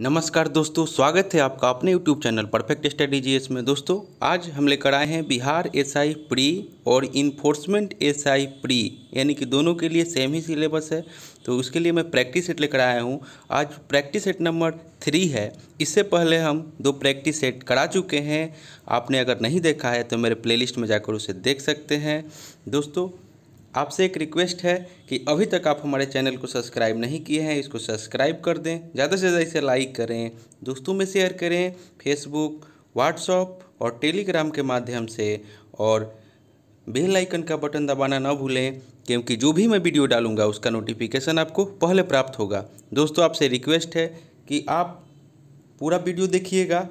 नमस्कार दोस्तों स्वागत है आपका अपने YouTube channel perfect study ji में दोस्तों आज हम लेकर आए हैं बिहार एसआई प्री और इन्फोर्समेंट एसआई प्री यानी कि दोनों के लिए सेम ही सिलेबस है तो उसके लिए मैं प्रैक्टिस सेट लेकर आया हूँ आज प्रैक्टिस सेट नंबर थ्री है इससे पहले हम दो प्रैक्टिस सेट करा चुके हैं आपने अगर नहीं देखा है तो मेरे प्ले में जाकर उसे देख सकते हैं दोस्तों आपसे एक रिक्वेस्ट है कि अभी तक आप हमारे चैनल को सब्सक्राइब नहीं किए हैं इसको सब्सक्राइब कर दें ज़्यादा से ज़्यादा इसे लाइक करें दोस्तों में शेयर करें फेसबुक व्हाट्सअप और टेलीग्राम के माध्यम से और बेल आइकन का बटन दबाना ना भूलें क्योंकि जो भी मैं वीडियो डालूंगा उसका नोटिफिकेशन आपको पहले प्राप्त होगा दोस्तों आपसे रिक्वेस्ट है कि आप पूरा वीडियो देखिएगा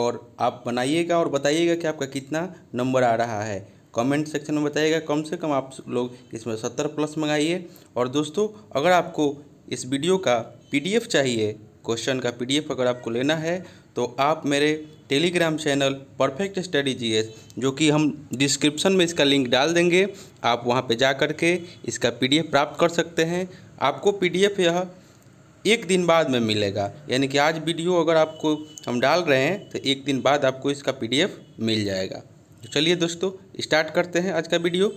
और आप बनाइएगा और बताइएगा कि आपका कितना नंबर आ रहा है कमेंट सेक्शन में बताइएगा कम से कम आप लोग इसमें सत्तर प्लस मंगाइए और दोस्तों अगर आपको इस वीडियो का पीडीएफ चाहिए क्वेश्चन का पीडीएफ अगर आपको लेना है तो आप मेरे Telegram channel perfect study ji जो कि हम डिस्क्रिप्शन में इसका लिंक डाल देंगे आप वहां पे जा कर के इसका पीडीएफ प्राप्त कर सकते हैं आपको पीडीएफ यह एक दिन बाद में मिलेगा यानी कि आज वीडियो अगर आपको हम डाल रहे हैं तो एक दिन बाद आपको इसका पीडीएफ मिल जाएगा तो चलिए दोस्तों स्टार्ट करते हैं आज का वीडियो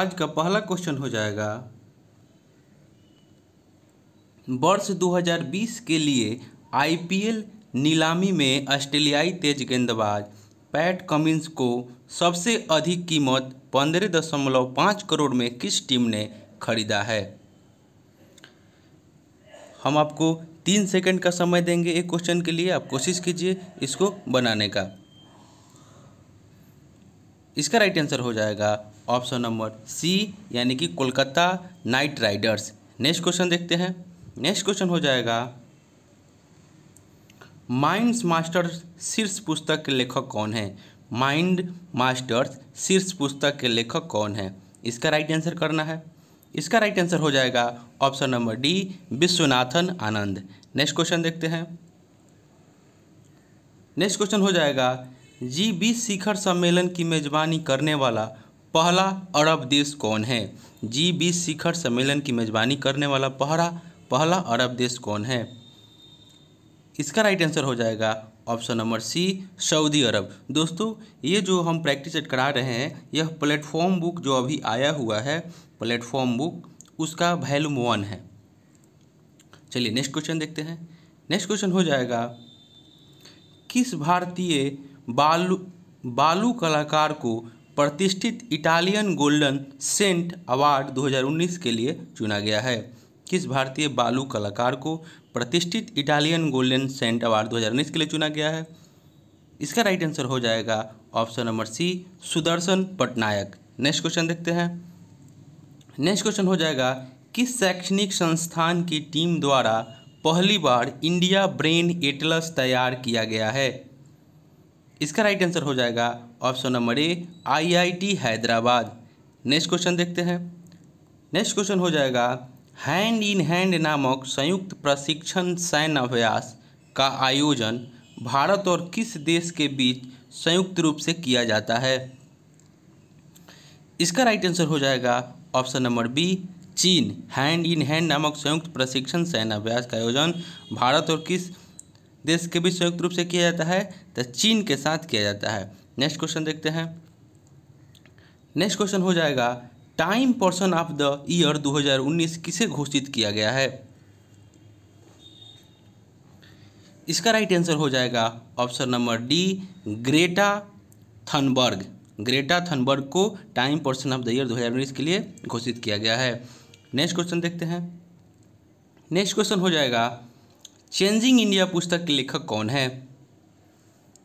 आज का पहला क्वेश्चन हो जाएगा वर्ष 2020 के लिए आईपीएल नीलामी में ऑस्ट्रेलियाई तेज गेंदबाज पैट कमिंस को सबसे अधिक कीमत पंद्रह दशमलव पाँच करोड़ में किस टीम ने खरीदा है हम आपको तीन सेकंड का समय देंगे एक क्वेश्चन के लिए आप कोशिश कीजिए इसको बनाने का इसका राइट आंसर हो जाएगा ऑप्शन नंबर सी यानी कि Kolkata Knight Riders next question देखते हैं नेक्स्ट क्वेश्चन हो जाएगा माइंड मास्टर्स शीर्ष पुस्तक के लेखक कौन है माइंड मास्टर्स शीर्ष पुस्तक के लेखक कौन है इसका राइट आंसर करना है इसका राइट आंसर हो जाएगा option number D Viswanathan Anand next question देखते हैं नेक्स्ट क्वेश्चन हो जाएगा जी बीस शिखर सम्मेलन की मेज़बानी करने वाला पहला अरब देश कौन है जी बीस शिखर सम्मेलन की मेज़बानी करने वाला पहला पहला अरब देश कौन है इसका राइट आंसर हो जाएगा option number C Saudi Arab दोस्तों ये जो हम प्रैक्टिस करा रहे हैं यह प्लेटफॉर्म बुक जो अभी आया हुआ है प्लेटफॉर्म बुक उसका वैल्यूम वन है चलिए नेक्स्ट क्वेश्चन देखते हैं नेक्स्ट क्वेश्चन हो जाएगा किस भारतीय बालू बालू कलाकार को प्रतिष्ठित इटालियन गोल्डन सेंट अवार्ड 2019 के लिए चुना गया है किस भारतीय बालू कलाकार को प्रतिष्ठित इटालियन गोल्डन सेंट अवार्ड 2019 के लिए चुना गया है इसका राइट आंसर हो जाएगा option number C Sudarshan Patnaik next question देखते हैं नेक्स्ट क्वेश्चन हो जाएगा किस शैक्षणिक संस्थान की टीम द्वारा पहली बार इंडिया ब्रेन एटलस तैयार किया गया है इसका राइट आंसर हो जाएगा option number A IIT Hyderabad next question देखते हैं नेक्स्ट क्वेश्चन हो जाएगा हैंड इन हैंड नामक संयुक्त प्रशिक्षण सैन्य अभ्यास का आयोजन भारत और किस देश के बीच संयुक्त रूप से किया जाता है इसका राइट आंसर हो जाएगा ऑप्शन नंबर बी चीन हैंड इन हैंड नामक संयुक्त प्रशिक्षण सेनाभ्यास का आयोजन भारत और किस देश के बीच संयुक्त रूप से किया जाता है तो चीन के साथ किया जाता है नेक्स्ट क्वेश्चन देखते हैं नेक्स्ट क्वेश्चन हो जाएगा Time person of the year 2019 किसे घोषित किया गया है इसका राइट आंसर हो जाएगा option number D Greta Thunberg Greta Thunberg को Time person of the year दो के लिए घोषित किया गया है नेक्स्ट क्वेश्चन देखते हैं नेक्स्ट क्वेश्चन हो जाएगा चेंजिंग इंडिया पुस्तक के लेखक कौन है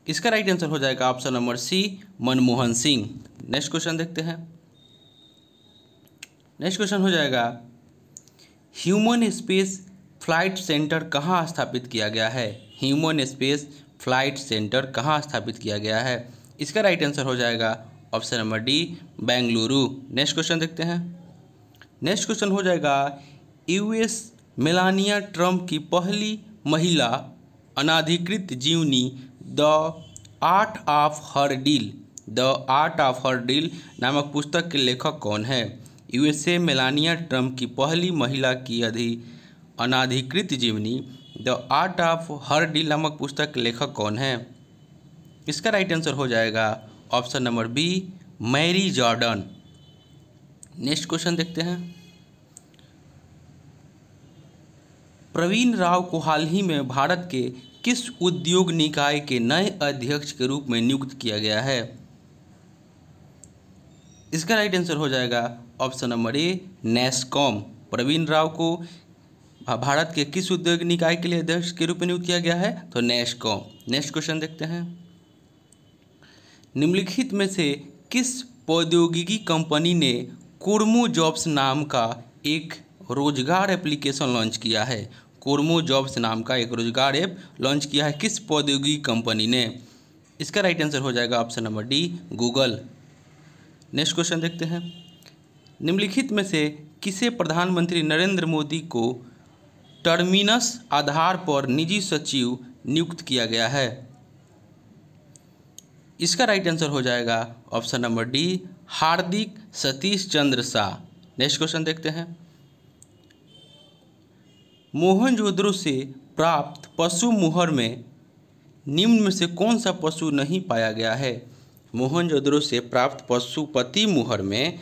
इसका राइट आंसर हो जाएगा option number C Manmohan Singh next question देखते हैं नेक्स्ट क्वेश्चन हो जाएगा ह्यूमन स्पेस फ्लाइट सेंटर कहाँ स्थापित किया गया है ह्यूमन स्पेस फ्लाइट सेंटर कहाँ स्थापित किया गया है इसका राइट आंसर हो जाएगा option number D Bengaluru next question देखते हैं नेक्स्ट क्वेश्चन हो जाएगा यूएस मेलानिया ट्रम्प की पहली महिला अनाधिकृत जीवनी the art of her deal the art of her deal नामक पुस्तक के लेखक कौन है यूएसए मेलानिया ट्रम्प की पहली महिला की अधि अनाधिकृत जीवनी the art of her deal नामक पुस्तक के लेखक कौन है इसका राइट आंसर हो जाएगा option number B Mary Jordan next question देखते हैं प्रवीण राव को हाल ही में भारत के किस उद्योग निकाय के नए अध्यक्ष के रूप में नियुक्त किया गया है इसका राइट आंसर हो जाएगा option number A NASSCOM Praveen Rao को भारत के किस उद्योग निकाय के लिए अध्यक्ष के रूप में नियुक्त किया गया है तो नेस्कॉम नेक्स्ट क्वेश्चन देखते हैं निम्नलिखित में से किस प्रौद्योगिकी कंपनी ने कुरमो जॉब्स नाम का एक रोजगार एप्लीकेशन लॉन्च किया है कुरमो जॉब्स नाम का एक रोजगार ऐप लॉन्च किया है किस प्रौद्योगिकी कंपनी ने इसका राइट आंसर हो जाएगा option number D Google next question देखते हैं निम्नलिखित में से किसे प्रधानमंत्री नरेंद्र मोदी को टर्मिनस आधार पर निजी सचिव नियुक्त किया गया है इसका राइट आंसर हो जाएगा option number D Hardik Satish Chandra Shah next question देखते हैं मोहनजोदड़ो से प्राप्त पशु मुहर में निम्न में से कौन सा पशु नहीं पाया गया है मोहनजोद्रो से प्राप्त पशुपति मुहर में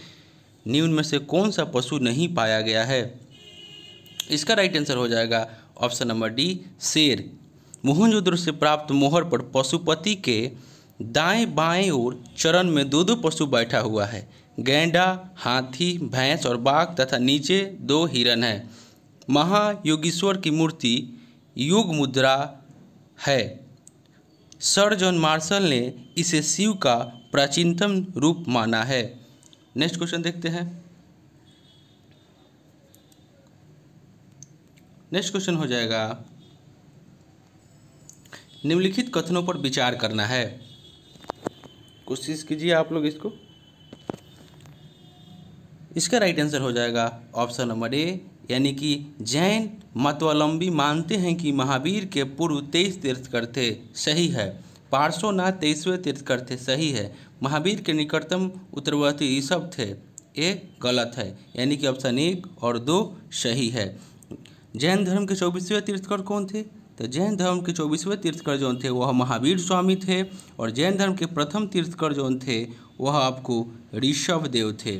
निम्न में से कौन सा पशु नहीं पाया गया है इसका राइट आंसर हो जाएगा ऑप्शन नंबर डी शेर मोहनजोदड़ो से प्राप्त मोहर पर पशुपति के दाएं बाएं ओर चरण में दो दो पशु बैठा हुआ है गैंडा हाथी भैंस और बाघ तथा नीचे दो हिरण है महायोगीश्वर की मूर्ति योग मुद्रा है सर जॉन मार्शल ने इसे शिव का प्राचीनतम रूप माना है नेक्स्ट क्वेश्चन देखते हैं नेक्स्ट क्वेश्चन हो जाएगा निम्नलिखित कथनों पर विचार करना है कोशिश कीजिए आप लोग इसको इसका राइट आंसर हो जाएगा ऑप्शन नंबर ए यानी कि जैन मतवलंबी मानते हैं कि महावीर के पूर्व तेईस तीर्थकर थे सही है पार्श्वनाथ तेईसवें तीर्थकर थे सही है महावीर के निकटतम उत्तरवर्ती ऋषभ थे ये गलत है यानी कि ऑप्शन एक और दो सही है जैन धर्म के चौबीसवें तीर्थकर कौन थे तो जैन धर्म के चौबीसवें तीर्थकर जौन थे वह महावीर स्वामी थे और जैन धर्म के प्रथम तीर्थकर जौन थे वह आपको ऋषभ देव थे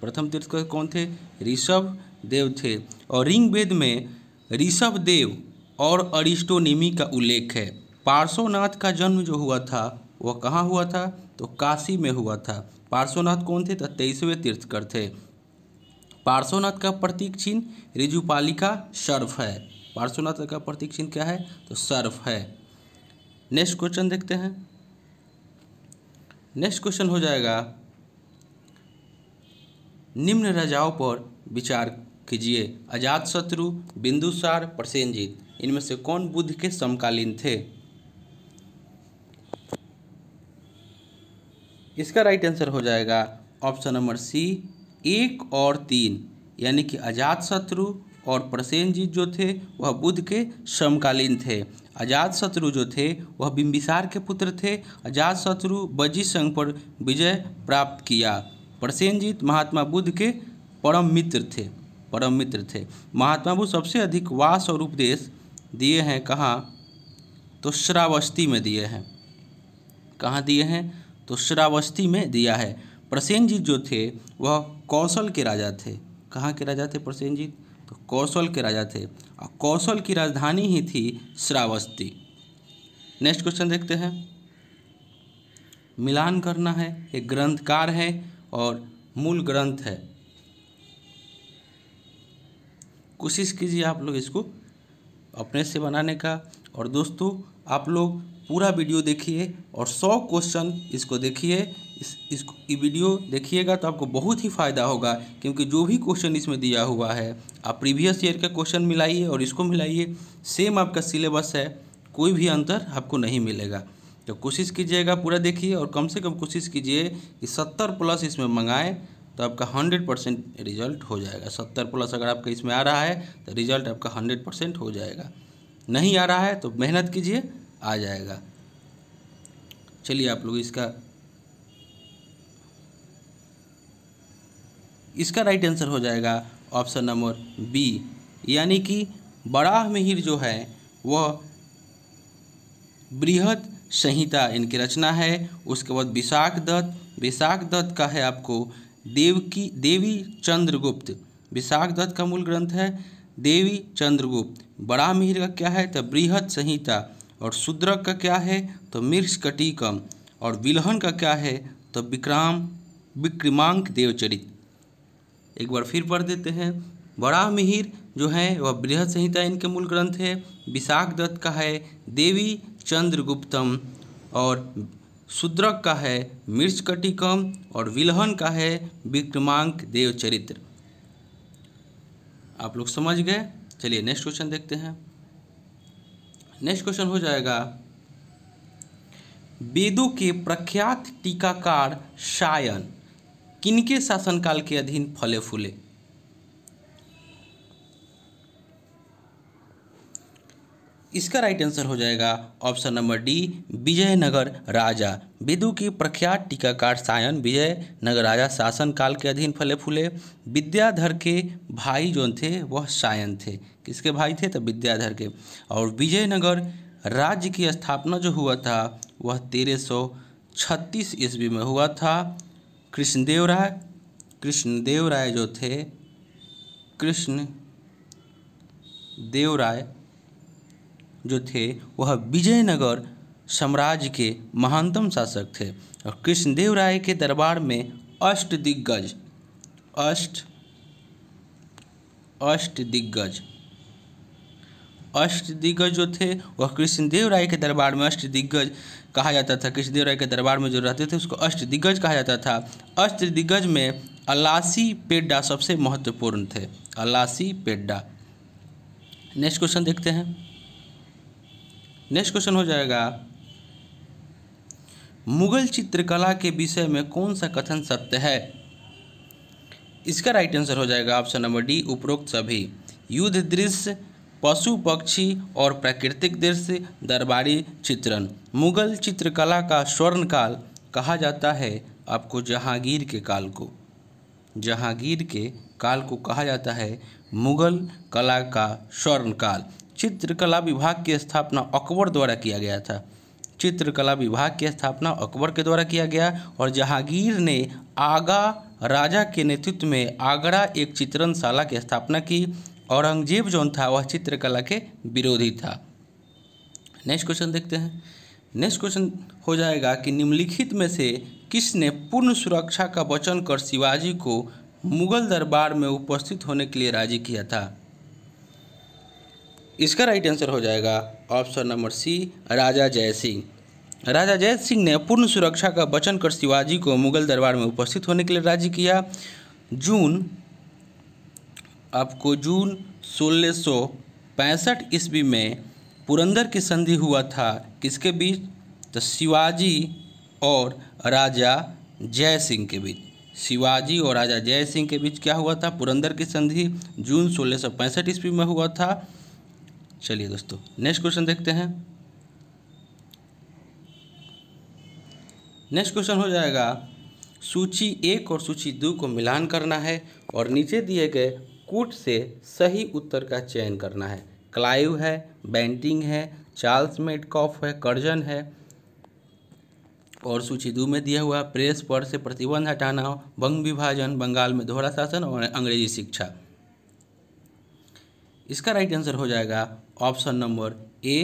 प्रथम तीर्थकर कौन थे ऋषभ देव थे और रिंग वेद में ऋषभ देव और अरिस्टोनिमी का उल्लेख है पार्श्वनाथ का जन्म जो हुआ था वह कहाँ हुआ था तो काशी में हुआ था पार्श्वनाथ कौन थे तो तेईसवें तीर्थकर थे पार्श्वनाथ का प्रतीक चिन्ह रिजुपालिका सर्फ है पार्श्वनाथ तो का प्रतीक चिन्ह क्या है तो सर्फ है नेक्स्ट क्वेश्चन देखते हैं नेक्स्ट क्वेश्चन हो जाएगा निम्न राजाओं पर विचार कीजिए अजात शत्रु बिंदुसार प्रसेंजीत इनमें से कौन बुद्ध के समकालीन थे इसका राइट आंसर हो जाएगा ऑप्शन नंबर सी एक और तीन यानी कि अजात शत्रु और जीत जो थे वह बुद्ध के समकालीन थे अजात शत्रु जो थे वह बिम्बिसार के पुत्र थे अजात शत्रु बजी संघ पर विजय प्राप्त किया प्रसेनजीत महात्मा बुद्ध के परम मित्र थे परम मित्र थे महात्मा बुद्ध सबसे अधिक वास और उपदेश दिए हैं कहाँ तो श्रावस्ती में दिए हैं कहाँ दिए हैं तो श्रावस्ती में दिया है जीत जो थे वह कौशल के राजा थे कहाँ के राजा थे जीत तो कौशल के राजा थे और कौशल की राजधानी ही थी श्रावस्ती नेक्स्ट क्वेश्चन देखते हैं मिलान करना है एक ग्रंथकार है और मूल ग्रंथ है कोशिश कीजिए आप लोग इसको अपने से बनाने का और दोस्तों आप लोग पूरा वीडियो देखिए और सौ क्वेश्चन इसको देखिए इस इस वीडियो देखिएगा तो आपको बहुत ही फ़ायदा होगा क्योंकि जो भी क्वेश्चन इसमें दिया हुआ है आप प्रीवियस ईयर का क्वेश्चन मिलाइए और इसको मिलाइए सेम आपका सिलेबस है कोई भी अंतर आपको नहीं मिलेगा तो कोशिश कीजिएगा पूरा देखिए और कम से कम कोशिश कीजिए कि सत्तर प्लस इसमें मंगाएँ तो आपका हंड्रेड परसेंट रिजल्ट हो जाएगा सत्तर प्लस अगर आपका इसमें आ रहा है तो रिजल्ट आपका हंड्रेड परसेंट हो जाएगा नहीं आ रहा है तो मेहनत कीजिए आ जाएगा चलिए आप लोग इसका इसका राइट आंसर हो जाएगा ऑप्शन नंबर बी यानी कि बड़ा मिहिर जो है वह बृहद संहिता इनकी रचना है उसके बाद विशाख दत्त विशाख दत्त का है आपको देव की देवी चंद्रगुप्त विशाख दत्त का मूल ग्रंथ है देवी चंद्रगुप्त बड़ा मिहिर का क्या है तो बृहद संहिता और शूद्रक का क्या है तो कटिकम और विलहन का क्या है तो विक्राम विक्रमांक देवचरित एक बार फिर पढ़ देते हैं बड़ा मिहिर जो है वह बृहद संहिता इनके मूल ग्रंथ है विशाख दत्त का है देवी चंद्रगुप्तम और शुद्रक का है मिर्च कटिकम और विलहन का है विक्रमांक देवचरित्र आप लोग समझ गए चलिए नेक्स्ट क्वेश्चन देखते हैं नेक्स्ट क्वेश्चन हो जाएगा वेदों के प्रख्यात टीकाकार शायन किनके शासनकाल के अधीन फले फूले इसका राइट आंसर हो जाएगा ऑप्शन नंबर डी विजयनगर राजा विदु की प्रख्यात टीकाकार सायन विजयनगर राजा शासनकाल के अधीन फले फूले विद्याधर के भाई जो थे वह सायन थे किसके भाई थे तो विद्याधर के और विजयनगर राज्य की स्थापना जो हुआ था वह तेरह सौ छत्तीस ईस्वी में हुआ था कृष्णदेव राय कृष्णदेव राय जो थे कृष्ण देव राय जो थे वह विजयनगर साम्राज्य के महानतम शासक थे और कृष्णदेव राय के दरबार में अष्ट दिग्गज अष्ट अष्ट दिग्गज अष्ट दिग्गज जो थे वह कृष्णदेव राय के दरबार में अष्ट दिग्गज कहा जाता था कृष्णदेव राय के दरबार में जो रहते थे उसको अष्ट दिग्गज कहा जाता था अष्ट दिग्गज में अलासी पेड्डा सबसे महत्वपूर्ण थे अलासी पेड्डा नेक्स्ट क्वेश्चन देखते हैं नेक्स्ट क्वेश्चन हो जाएगा मुगल चित्रकला के विषय में कौन सा कथन सत्य है इसका राइट आंसर हो जाएगा ऑप्शन नंबर डी उपरोक्त सभी युद्ध दृश्य पशु पक्षी और प्राकृतिक दृश्य दरबारी चित्रण मुगल चित्रकला का स्वर्ण काल कहा जाता है आपको जहांगीर के काल को जहांगीर के काल को कहा जाता है मुगल कला का स्वर्णकाल चित्रकला विभाग की स्थापना अकबर द्वारा किया गया था चित्रकला विभाग की स्थापना अकबर के द्वारा किया गया और जहांगीर ने आगा राजा के नेतृत्व में आगरा एक चित्रणशाला की स्थापना की औरंगजेब जो था वह चित्रकला के विरोधी था नेक्स्ट क्वेश्चन देखते हैं नेक्स्ट क्वेश्चन हो जाएगा कि निम्नलिखित में से किसने पूर्ण सुरक्षा का वचन कर शिवाजी को मुगल दरबार में उपस्थित होने के लिए राजी किया था इसका राइट आंसर हो जाएगा ऑप्शन नंबर सी राजा जय सिंह राजा जय सिंह ने पूर्ण सुरक्षा का वचन कर शिवाजी को मुगल दरबार में उपस्थित होने के लिए राजी किया जून आपको जून सोलह सौ पैंसठ ईस्वी में पुरंदर की संधि हुआ था किसके बीच तो शिवाजी और राजा जय सिंह के बीच शिवाजी और राजा जय सिंह के बीच क्या हुआ था पुरंदर की संधि जून सोलह सौ पैंसठ ईस्वी में हुआ था चलिए दोस्तों नेक्स्ट क्वेश्चन देखते हैं नेक्स्ट क्वेश्चन हो जाएगा सूची एक और सूची दो को मिलान करना है और नीचे दिए गए कूट से सही उत्तर का चयन करना है क्लाइव है बैंटिंग है चार्ल्स मेडकॉफ है कर्जन है और सूची दो में दिया हुआ प्रेस पर से प्रतिबंध हटाना बंग विभाजन बंगाल में दोहरा शासन और अंग्रेजी शिक्षा इसका राइट आंसर हो जाएगा ऑप्शन नंबर ए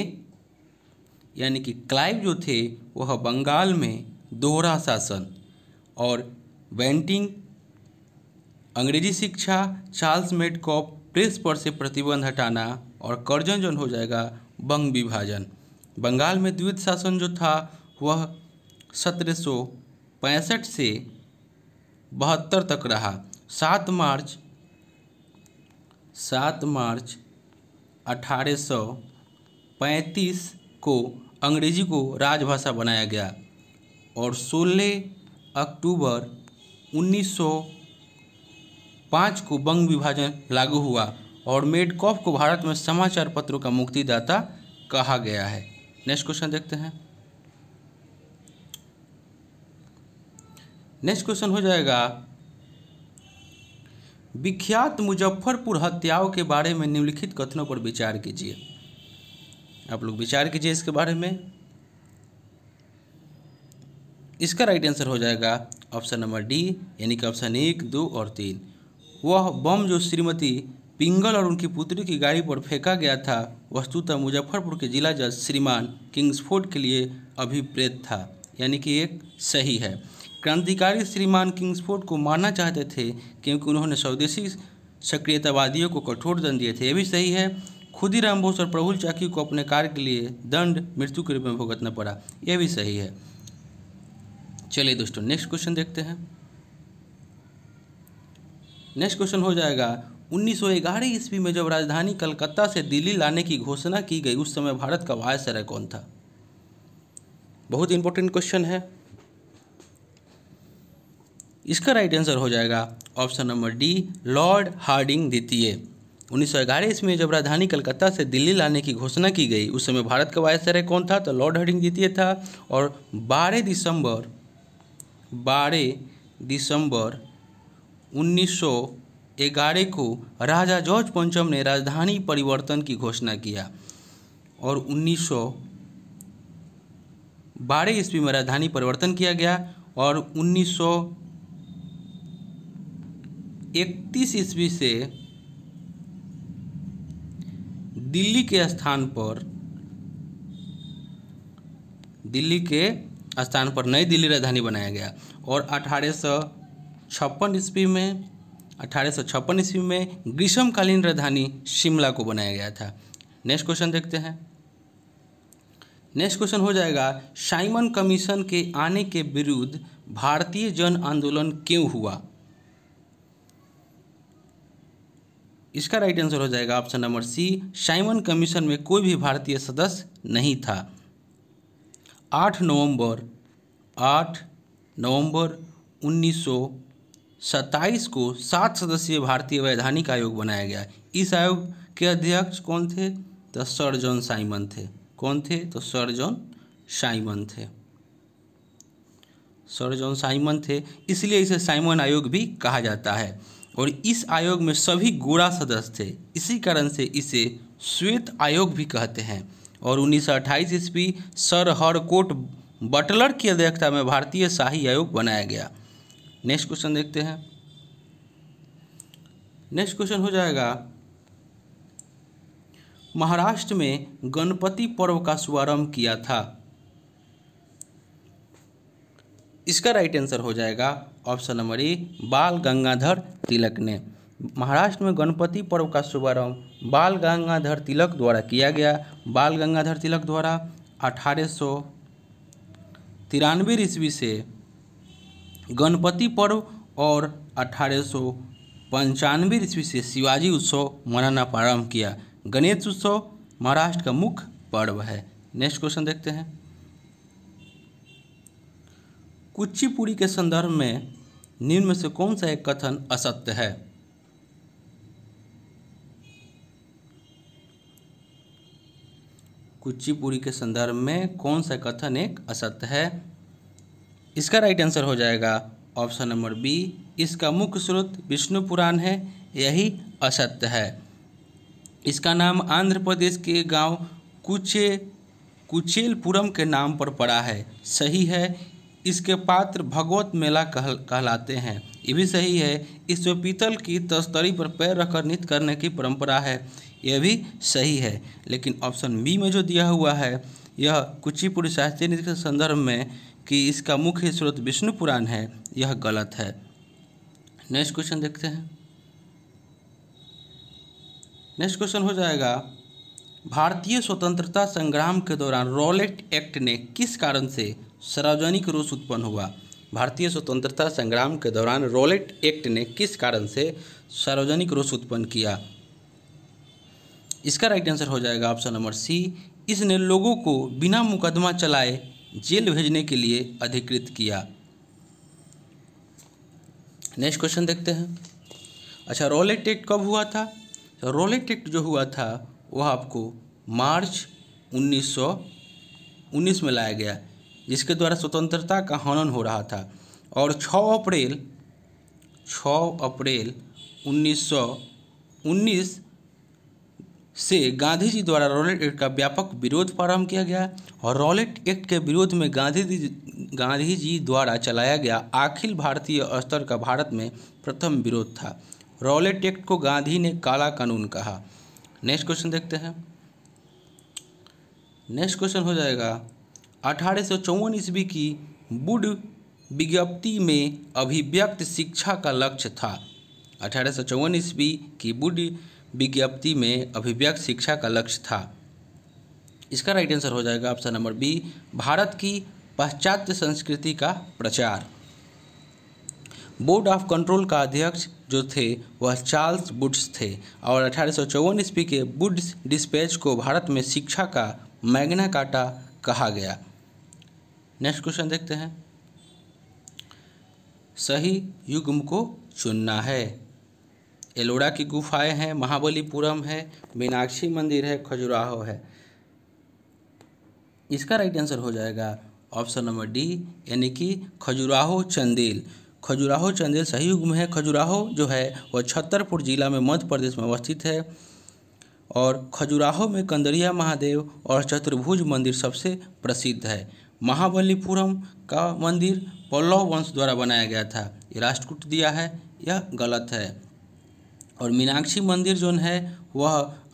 यानी कि क्लाइव जो थे वह बंगाल में दोहरा शासन और बैंटिंग अंग्रेजी शिक्षा चार्ल्स को प्रेस पर से प्रतिबंध हटाना और कर्जन जन हो जाएगा बंग विभाजन बंगाल में द्वित शासन जो था वह सत्रह से बहत्तर तक रहा सात मार्च सात मार्च अठारह को अंग्रेजी को राजभाषा बनाया गया और 16 अक्टूबर उन्नीस पाँच को बंग विभाजन लागू हुआ और मेडकॉफ को भारत में समाचार पत्रों का मुक्तिदाता कहा गया है नेक्स्ट क्वेश्चन देखते हैं नेक्स्ट क्वेश्चन हो जाएगा विख्यात मुजफ्फरपुर हत्याओं के बारे में निम्नलिखित कथनों पर विचार कीजिए आप लोग विचार कीजिए इसके बारे में इसका राइट आंसर हो जाएगा ऑप्शन नंबर डी यानी कि ऑप्शन एक दो और तीन वह बम जो श्रीमती पिंगल और उनकी पुत्री की गाड़ी पर फेंका गया था वस्तुतः मुजफ्फरपुर के जिला जज श्रीमान किंग्सफोर्ड के लिए अभिप्रेत था यानी कि एक सही है क्रांतिकारी श्रीमान किंग्सफोर्ड को मारना चाहते थे क्योंकि उन्होंने स्वदेशी सक्रियतावादियों को कठोर दंड दिए थे ये भी सही है ही बोस और प्रभुल चाकी को अपने कार्य के लिए दंड मृत्यु के रूप में भुगतना पड़ा यह भी सही है चलिए दोस्तों नेक्स्ट क्वेश्चन देखते हैं नेक्स्ट क्वेश्चन हो जाएगा 1911 ईस्वी में जब राजधानी कलकत्ता से दिल्ली लाने की घोषणा की गई उस समय भारत का वायसराय कौन था बहुत इंपॉर्टेंट क्वेश्चन है इसका राइट आंसर हो जाएगा option number D Lord Hardinge द्वितीय 1911 ईस्वी में जब राजधानी कलकत्ता से दिल्ली लाने की घोषणा की गई उस समय भारत का वायसराय कौन था तो लॉर्ड हार्डिंग द्वितीय था और बारह दिसंबर बारह दिसंबर उन्नीस ग्यारह को राजा जॉर्ज पंचम ने राजधानी परिवर्तन की घोषणा किया और उन्नीस बारह ईस्वी में राजधानी परिवर्तन किया गया और उन्नीस इकतीस ईस्वी से दिल्ली के स्थान पर दिल्ली के स्थान पर नई दिल्ली राजधानी बनाया गया और अठारह छप्पन ईस्वी में अठारह सौ छप्पन ईस्वी में ग्रीष्मकालीन राजधानी शिमला को बनाया गया था नेक्स्ट क्वेश्चन देखते हैं नेक्स्ट क्वेश्चन हो जाएगा साइमन कमीशन के आने के विरुद्ध भारतीय जन आंदोलन क्यों हुआ इसका राइट आंसर हो जाएगा option number C Simon commission में कोई भी भारतीय सदस्य नहीं था आठ नवंबर आठ नवंबर उन्नीस सत्ताईस को सात सदस्यीय भारतीय वैधानिक आयोग बनाया गया इस आयोग के अध्यक्ष कौन थे तो सर जॉन साइमन थे कौन थे तो सर जॉन साइमन थे सर जॉन साइमन थे इसलिए इसे साइमन आयोग भी कहा जाता है और इस आयोग में सभी गोरा सदस्य थे इसी कारण से इसे श्वेत आयोग भी कहते हैं और 1928 ईस्वी सर हरकोट बटलर की अध्यक्षता में भारतीय शाही आयोग बनाया गया नेक्स्ट क्वेश्चन देखते हैं नेक्स्ट क्वेश्चन हो जाएगा महाराष्ट्र में गणपति पर्व का शुभारंभ किया था इसका राइट आंसर हो जाएगा ऑप्शन नंबर ए बाल गंगाधर तिलक ने महाराष्ट्र में गणपति पर्व का शुभारंभ बाल गंगाधर तिलक द्वारा किया गया बाल गंगाधर तिलक द्वारा अठारह सौ तिरानवे ईस्वी से गणपति पर्व और अठारह सौ पंचानवे ईस्वी से शिवाजी उत्सव मनाना प्रारंभ किया गणेश उत्सव महाराष्ट्र का मुख्य पर्व है नेक्स्ट क्वेश्चन देखते हैं कुचिपुड़ी के संदर्भ में निम्न में से कौन सा एक कथन असत्य है कुचिपुड़ी के संदर्भ में कौन सा कथन एक असत्य है इसका राइट आंसर हो जाएगा ऑप्शन नंबर बी इसका मुख्य स्रोत विष्णु पुराण है यही असत्य है इसका नाम आंध्र प्रदेश के गांव कुचे कुचेलपुरम के नाम पर पड़ा है सही है इसके पात्र भगवत मेला कहल कहलाते हैं ये भी सही है इसमें पीतल की तस्तरी पर पैर रखकर नृत्य करने की परंपरा है यह भी सही है लेकिन ऑप्शन बी में जो दिया हुआ है यह कुचिपुड़ी शास्त्रीय नृत्य के संदर्भ में कि इसका मुख्य स्रोत विष्णु पुराण है यह गलत है नेक्स्ट क्वेश्चन देखते हैं नेक्स्ट क्वेश्चन हो जाएगा भारतीय स्वतंत्रता संग्राम के दौरान रॉलेट एक्ट ने किस कारण से सार्वजनिक रोष उत्पन्न हुआ भारतीय स्वतंत्रता संग्राम के दौरान रॉलेट एक्ट ने किस कारण से सार्वजनिक रोष उत्पन्न किया इसका राइट आंसर हो जाएगा ऑप्शन नंबर सी इसने लोगों को बिना मुकदमा चलाए जेल भेजने के लिए अधिकृत किया नेक्स्ट क्वेश्चन देखते हैं अच्छा रोलेट एक्ट कब हुआ था रोलेट एक्ट जो हुआ था वह आपको मार्च 1919 में लाया गया जिसके द्वारा स्वतंत्रता का हनन हो रहा था और 6 अप्रैल 6 अप्रैल 1919 से गांधी जी द्वारा रॉलेट एक्ट का व्यापक विरोध प्रारंभ किया गया और रॉलेट एक्ट के विरोध में गांधी जी गांधी जी द्वारा चलाया गया अखिल भारतीय स्तर का भारत में प्रथम विरोध था रॉलेट एक्ट को गांधी ने काला कानून कहा नेक्स्ट क्वेश्चन देखते हैं नेक्स्ट क्वेश्चन हो जाएगा अठारह ईस्वी की बुड विज्ञप्ति में अभिव्यक्त शिक्षा का लक्ष्य था अठारह सौ चौवन ईस्वी की बुड विज्ञप्ति में अभिव्यक्त शिक्षा का लक्ष्य था इसका राइट आंसर हो जाएगा ऑप्शन नंबर बी भारत की पाश्चात्य संस्कृति का प्रचार बोर्ड ऑफ कंट्रोल का अध्यक्ष जो थे वह चार्ल्स बुड्स थे और अठारह ईस्वी के बुड्स डिस्पैच को भारत में शिक्षा का मैग्ना काटा कहा गया नेक्स्ट क्वेश्चन देखते हैं सही युग्म को चुनना है एलोरा की गुफाएं हैं महाबलीपुरम है मीनाक्षी मंदिर है खजुराहो है इसका राइट आंसर हो जाएगा ऑप्शन नंबर डी यानी कि खजुराहो चंदेल खजुराहो चंदेल सही युग में है खजुराहो जो है वह छतरपुर जिला में मध्य प्रदेश में अवस्थित है और खजुराहो में कंदरिया महादेव और चतुर्भुज मंदिर सबसे प्रसिद्ध है महाबलीपुरम का मंदिर पल्लव वंश द्वारा बनाया गया था ये राष्ट्रकूट दिया है यह गलत है और मीनाक्षी मंदिर जो है वह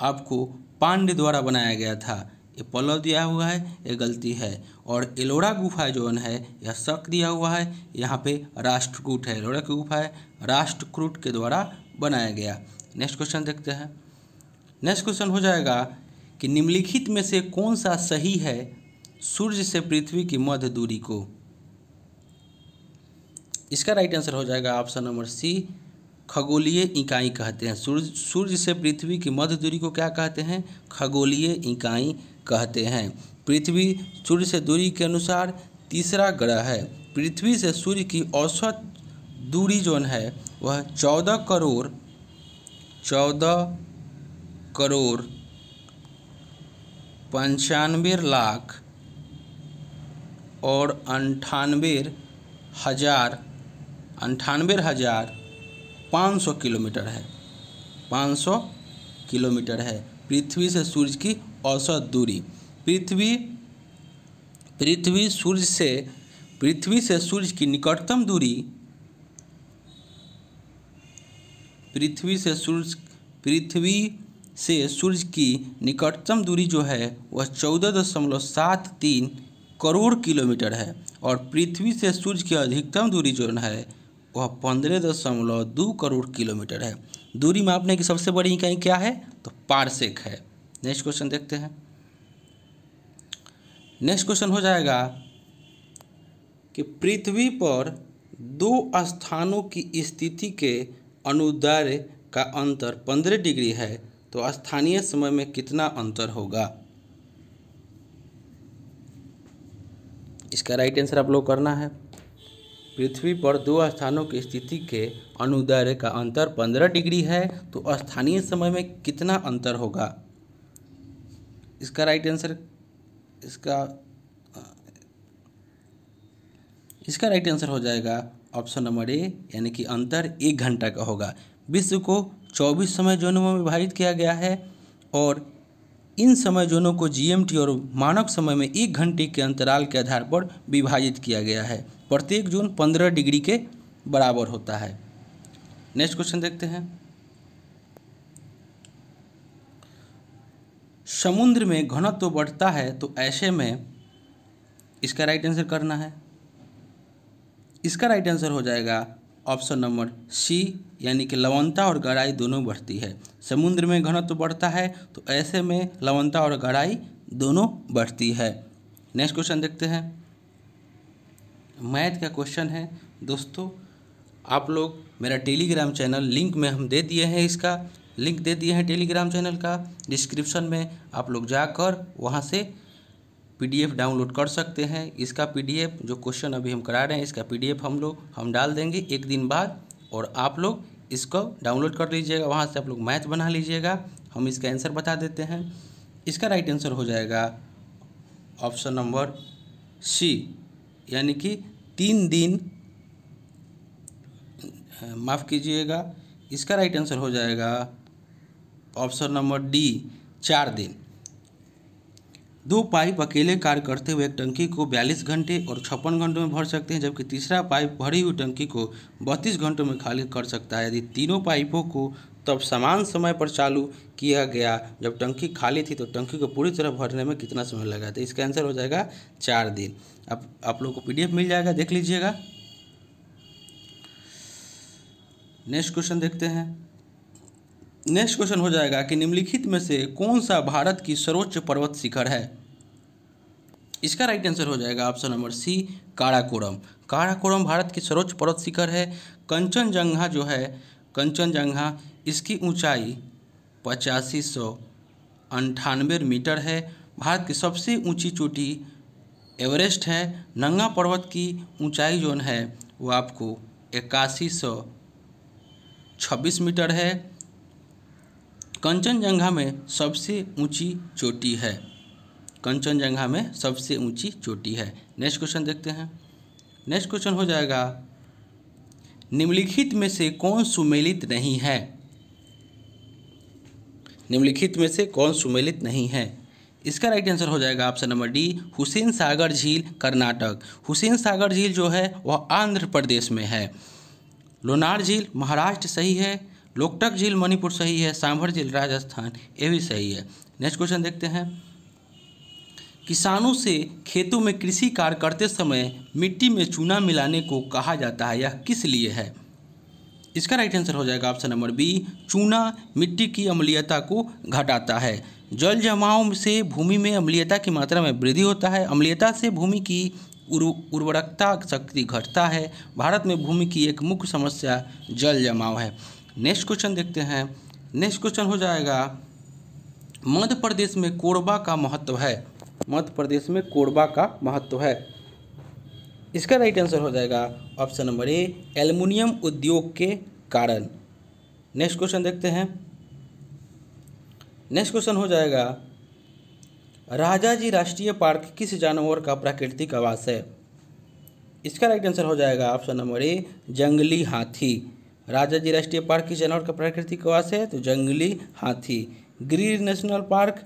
आपको पांडे द्वारा बनाया गया था ये पल्लव दिया हुआ है ये गलती है और एलोरा गुफा जो है यह शक दिया हुआ है यहाँ पे राष्ट्रकूट है एलोरा की गुफा है राष्ट्रकूट के द्वारा बनाया गया नेक्स्ट क्वेश्चन देखते हैं नेक्स्ट क्वेश्चन हो जाएगा कि निम्नलिखित में से कौन सा सही है सूर्य से पृथ्वी की मध्य दूरी को इसका राइट आंसर हो जाएगा ऑप्शन नंबर सी खगोलीय इकाई कहते हैं सूर्य सूर्य से पृथ्वी की मध्य दूरी को क्या कहते हैं खगोलीय इकाई कहते हैं पृथ्वी सूर्य से दूरी के अनुसार तीसरा ग्रह है पृथ्वी से सूर्य की औसत दूरी जोन है वह चौदह करोड़ चौदह करोड़ पंचानवे लाख और अंठानवे हज़ार अंठानवे हज़ार 500 किलोमीटर है 500 किलोमीटर है पृथ्वी से सूर्य की औसत दूरी पृथ्वी पृथ्वी सूर्य से पृथ्वी से सूर्य की निकटतम दूरी पृथ्वी से सूर्य पृथ्वी से सूर्य की निकटतम दूरी जो है वह चौदह दशमलव सात तीन करोड़ किलोमीटर है और पृथ्वी से सूर्य की अधिकतम दूरी जो है वह पंद्रह दशमलव दो करोड़ किलोमीटर है दूरी मापने की सबसे बड़ी इकाई क्या है तो पारसेक है नेक्स्ट क्वेश्चन देखते हैं नेक्स्ट क्वेश्चन हो जाएगा कि पृथ्वी पर दो स्थानों की स्थिति के अनुदार्य का अंतर पंद्रह डिग्री है तो स्थानीय समय में कितना अंतर होगा इसका राइट आंसर आप लोग करना है पृथ्वी पर दो स्थानों की स्थिति के अनुदैर्घ्य का अंतर 15 डिग्री है तो स्थानीय समय में कितना अंतर होगा इसका राइट आंसर इसका इसका राइट आंसर हो जाएगा ऑप्शन नंबर ए यानी कि अंतर एक घंटा का होगा विश्व को 24 समय जोनों में विभाजित किया गया है और इन समय जोनों को जीएमटी और मानक समय में एक घंटे के अंतराल के आधार पर विभाजित किया गया है प्रत्येक जून पंद्रह डिग्री के बराबर होता है नेक्स्ट क्वेश्चन देखते हैं समुद्र में घनत्व तो बढ़ता है तो ऐसे में इसका राइट आंसर करना है इसका राइट आंसर हो जाएगा ऑप्शन नंबर सी यानी कि लवणता और गहराई दोनों बढ़ती है समुद्र में घनत्व तो बढ़ता है तो ऐसे में लवणता और गहराई दोनों बढ़ती है नेक्स्ट क्वेश्चन देखते हैं मैथ का क्वेश्चन है दोस्तों आप लोग मेरा टेलीग्राम चैनल लिंक में हम दे दिए हैं इसका लिंक दे दिए हैं टेलीग्राम चैनल का डिस्क्रिप्शन में आप लोग जाकर वहाँ से पीडीएफ डाउनलोड कर सकते हैं इसका पीडीएफ जो क्वेश्चन अभी हम करा रहे हैं इसका पीडीएफ हम लोग हम डाल देंगे एक दिन बाद और आप लोग इसको डाउनलोड कर लीजिएगा वहाँ से आप लोग मैथ बना लीजिएगा हम इसका आंसर बता देते हैं इसका राइट आंसर हो जाएगा ऑप्शन नंबर सी यानी कि तीन दिन माफ़ कीजिएगा इसका राइट आंसर हो जाएगा ऑप्शन नंबर डी चार दिन दो पाइप अकेले कार्य करते हुए एक टंकी को 42 घंटे और छप्पन घंटों में भर सकते हैं जबकि तीसरा पाइप भरी हुई टंकी को 32 घंटों में खाली कर सकता है यदि तीनों पाइपों को तब समान समय पर चालू किया गया जब टंकी खाली थी तो टंकी को पूरी तरह भरने में कितना समय लगा तो इसका आंसर हो जाएगा चार दिन अब आप, आप लोग को पीडीएफ मिल जाएगा देख लीजिएगा नेक्स्ट क्वेश्चन देखते हैं नेक्स्ट क्वेश्चन हो जाएगा कि निम्नलिखित में से कौन सा भारत की सर्वोच्च पर्वत शिखर है इसका राइट आंसर हो जाएगा option number C Karakoram Karakoram Bharat की सर्वोच्च पर्वत शिखर है कंचनजंघा जो है कंचनजंघा इसकी ऊंचाई पचासी सौ अंठानवे मीटर है भारत की सबसे ऊंची चोटी एवरेस्ट है नंगा पर्वत की ऊंचाई जोन है वो आपको इक्यासी सौ छब्बीस मीटर है कंचनजंघा में सबसे ऊंची चोटी है कंचनजंघा में सबसे ऊंची चोटी है नेक्स्ट क्वेश्चन देखते हैं नेक्स्ट क्वेश्चन हो जाएगा निम्नलिखित में से कौन सुमेलित नहीं है निम्नलिखित में से कौन सुमेलित नहीं है इसका राइट आंसर हो जाएगा option number D Hussain Sagar झील कर्नाटक हुसैन सागर झील जो है वह आंध्र प्रदेश में है लोनार झील महाराष्ट्र सही है लोकटक झील मणिपुर सही है सांभर झील राजस्थान ये भी सही है नेक्स्ट क्वेश्चन देखते हैं किसानों से खेतों में कृषि कार्य करते समय मिट्टी में चूना मिलाने को कहा जाता है यह किस लिए है इसका राइट आंसर हो जाएगा ऑप्शन नंबर बी चूना मिट्टी की अम्लीयता को घटाता है जल जमाव से भूमि में अम्लीयता की मात्रा में वृद्धि होता है अम्लीयता से भूमि की उर्वरकता शक्ति घटता है भारत में भूमि की एक मुख्य समस्या जल जमाव है नेक्स्ट क्वेश्चन देखते हैं नेक्स्ट क्वेश्चन हो जाएगा मध्य प्रदेश में कोरबा का महत्व है मध्य प्रदेश में कोरबा का महत्व है इसका राइट आंसर हो जाएगा ऑप्शन नंबर ए एल्युमिनियम उद्योग के कारण नेक्स्ट क्वेश्चन देखते हैं नेक्स्ट क्वेश्चन हो जाएगा राजा जी राष्ट्रीय पार्क किस जानवर का प्राकृतिक आवास है इसका राइट आंसर हो जाएगा ऑप्शन नंबर ए जंगली हाथी राजा जी राष्ट्रीय पार्क किस जानवर का प्राकृतिक आवास है तो जंगली हाथी गिर नेशनल पार्क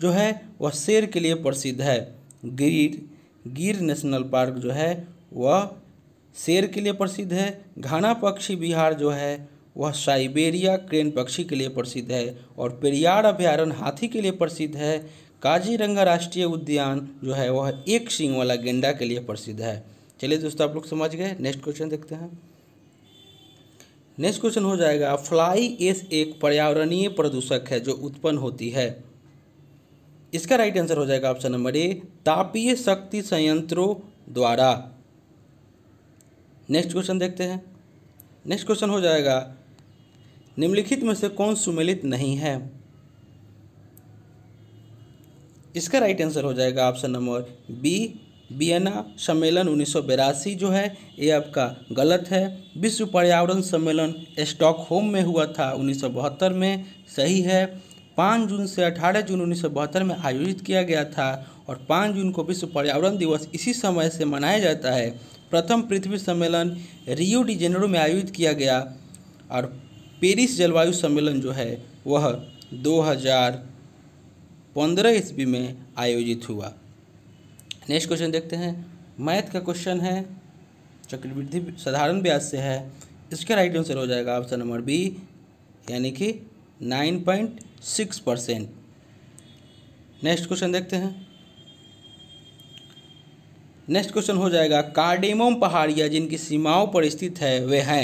जो है वह शेर के लिए प्रसिद्ध है गिर गिर नेशनल पार्क जो है वह शेर के लिए प्रसिद्ध है घाना पक्षी बिहार जो है वह साइबेरिया क्रेन पक्षी के लिए प्रसिद्ध है और पेरियार अभ्यारण्य हाथी के लिए प्रसिद्ध है काजीरंगा राष्ट्रीय उद्यान जो है वह एक सिंग वाला गेंडा के लिए प्रसिद्ध है चलिए दोस्तों आप लोग समझ गए नेक्स्ट क्वेश्चन देखते हैं नेक्स्ट क्वेश्चन हो जाएगा फ्लाई एस एक पर्यावरणीय प्रदूषक है जो उत्पन्न होती है इसका राइट आंसर हो जाएगा ऑप्शन नंबर ए तापीय शक्ति संयंत्रों द्वारा नेक्स्ट क्वेश्चन देखते हैं नेक्स्ट क्वेश्चन हो जाएगा निम्नलिखित में से कौन सुमेलित नहीं है इसका राइट आंसर हो जाएगा ऑप्शन नंबर बी बियना सम्मेलन उन्नीस जो है ये आपका गलत है विश्व पर्यावरण सम्मेलन स्टॉकहोम में हुआ था उन्नीस में सही है पाँच जून से अठारह जून उन्नीस में आयोजित किया गया था और पाँच जून को विश्व पर्यावरण दिवस इसी समय से मनाया जाता है प्रथम पृथ्वी सम्मेलन रियो डी जेनेरो में आयोजित किया गया और पेरिस जलवायु सम्मेलन जो है वह 2015 ईस्वी में आयोजित हुआ नेक्स्ट क्वेश्चन देखते हैं मैथ का क्वेश्चन है चक्रवृद्धि साधारण ब्याज से है इसका राइट आंसर हो जाएगा ऑप्शन नंबर बी यानी कि nine point six percent next question देखते हैं नेक्स्ट क्वेश्चन हो जाएगा कार्डेमोम पहाड़ियाँ जिनकी सीमाओं पर स्थित है वे हैं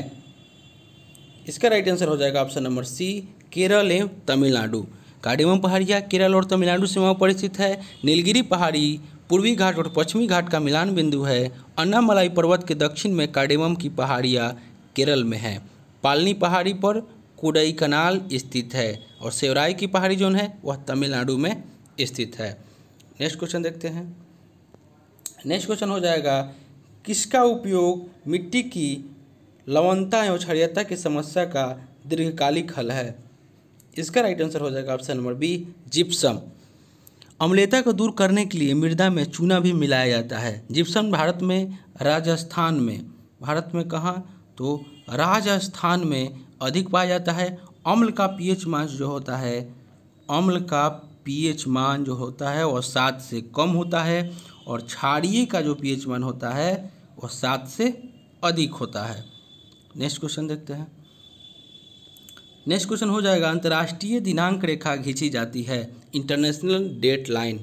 इसका राइट आंसर हो जाएगा ऑप्शन नंबर सी केरल एवं तमिलनाडु कार्डेमोम पहाड़िया केरल और तमिलनाडु सीमाओं पर स्थित है नीलगिरी पहाड़ी पूर्वी घाट और पश्चिमी घाट का मिलान बिंदु है अन्नामलाई पर्वत के दक्षिण में कार्डेमम की पहाड़ियाँ केरल में है पालनी पहाड़ी पर कुडई कनाल स्थित है और सेवराई की पहाड़ी जोन है वह तमिलनाडु में स्थित है नेक्स्ट क्वेश्चन देखते हैं नेक्स्ट क्वेश्चन हो जाएगा किसका उपयोग मिट्टी की लवणता एवं क्षरियता की समस्या का दीर्घकालिक हल है इसका राइट आंसर हो जाएगा ऑप्शन नंबर बी जिप्सम अम्लता को दूर करने के लिए मृदा में चूना भी मिलाया जाता है जिप्सम भारत में राजस्थान में भारत में कहाँ तो राजस्थान में अधिक पाया जाता है अम्ल का पीएच मास जो होता है अम्ल का पीएच मान जो होता है वह सात से कम होता है और छाड़िए का जो पीएच मान होता है वह सात से अधिक होता है नेक्स्ट क्वेश्चन देखते हैं नेक्स्ट क्वेश्चन हो जाएगा अंतर्राष्ट्रीय दिनांक रेखा घींची जाती है इंटरनेशनल डेट लाइन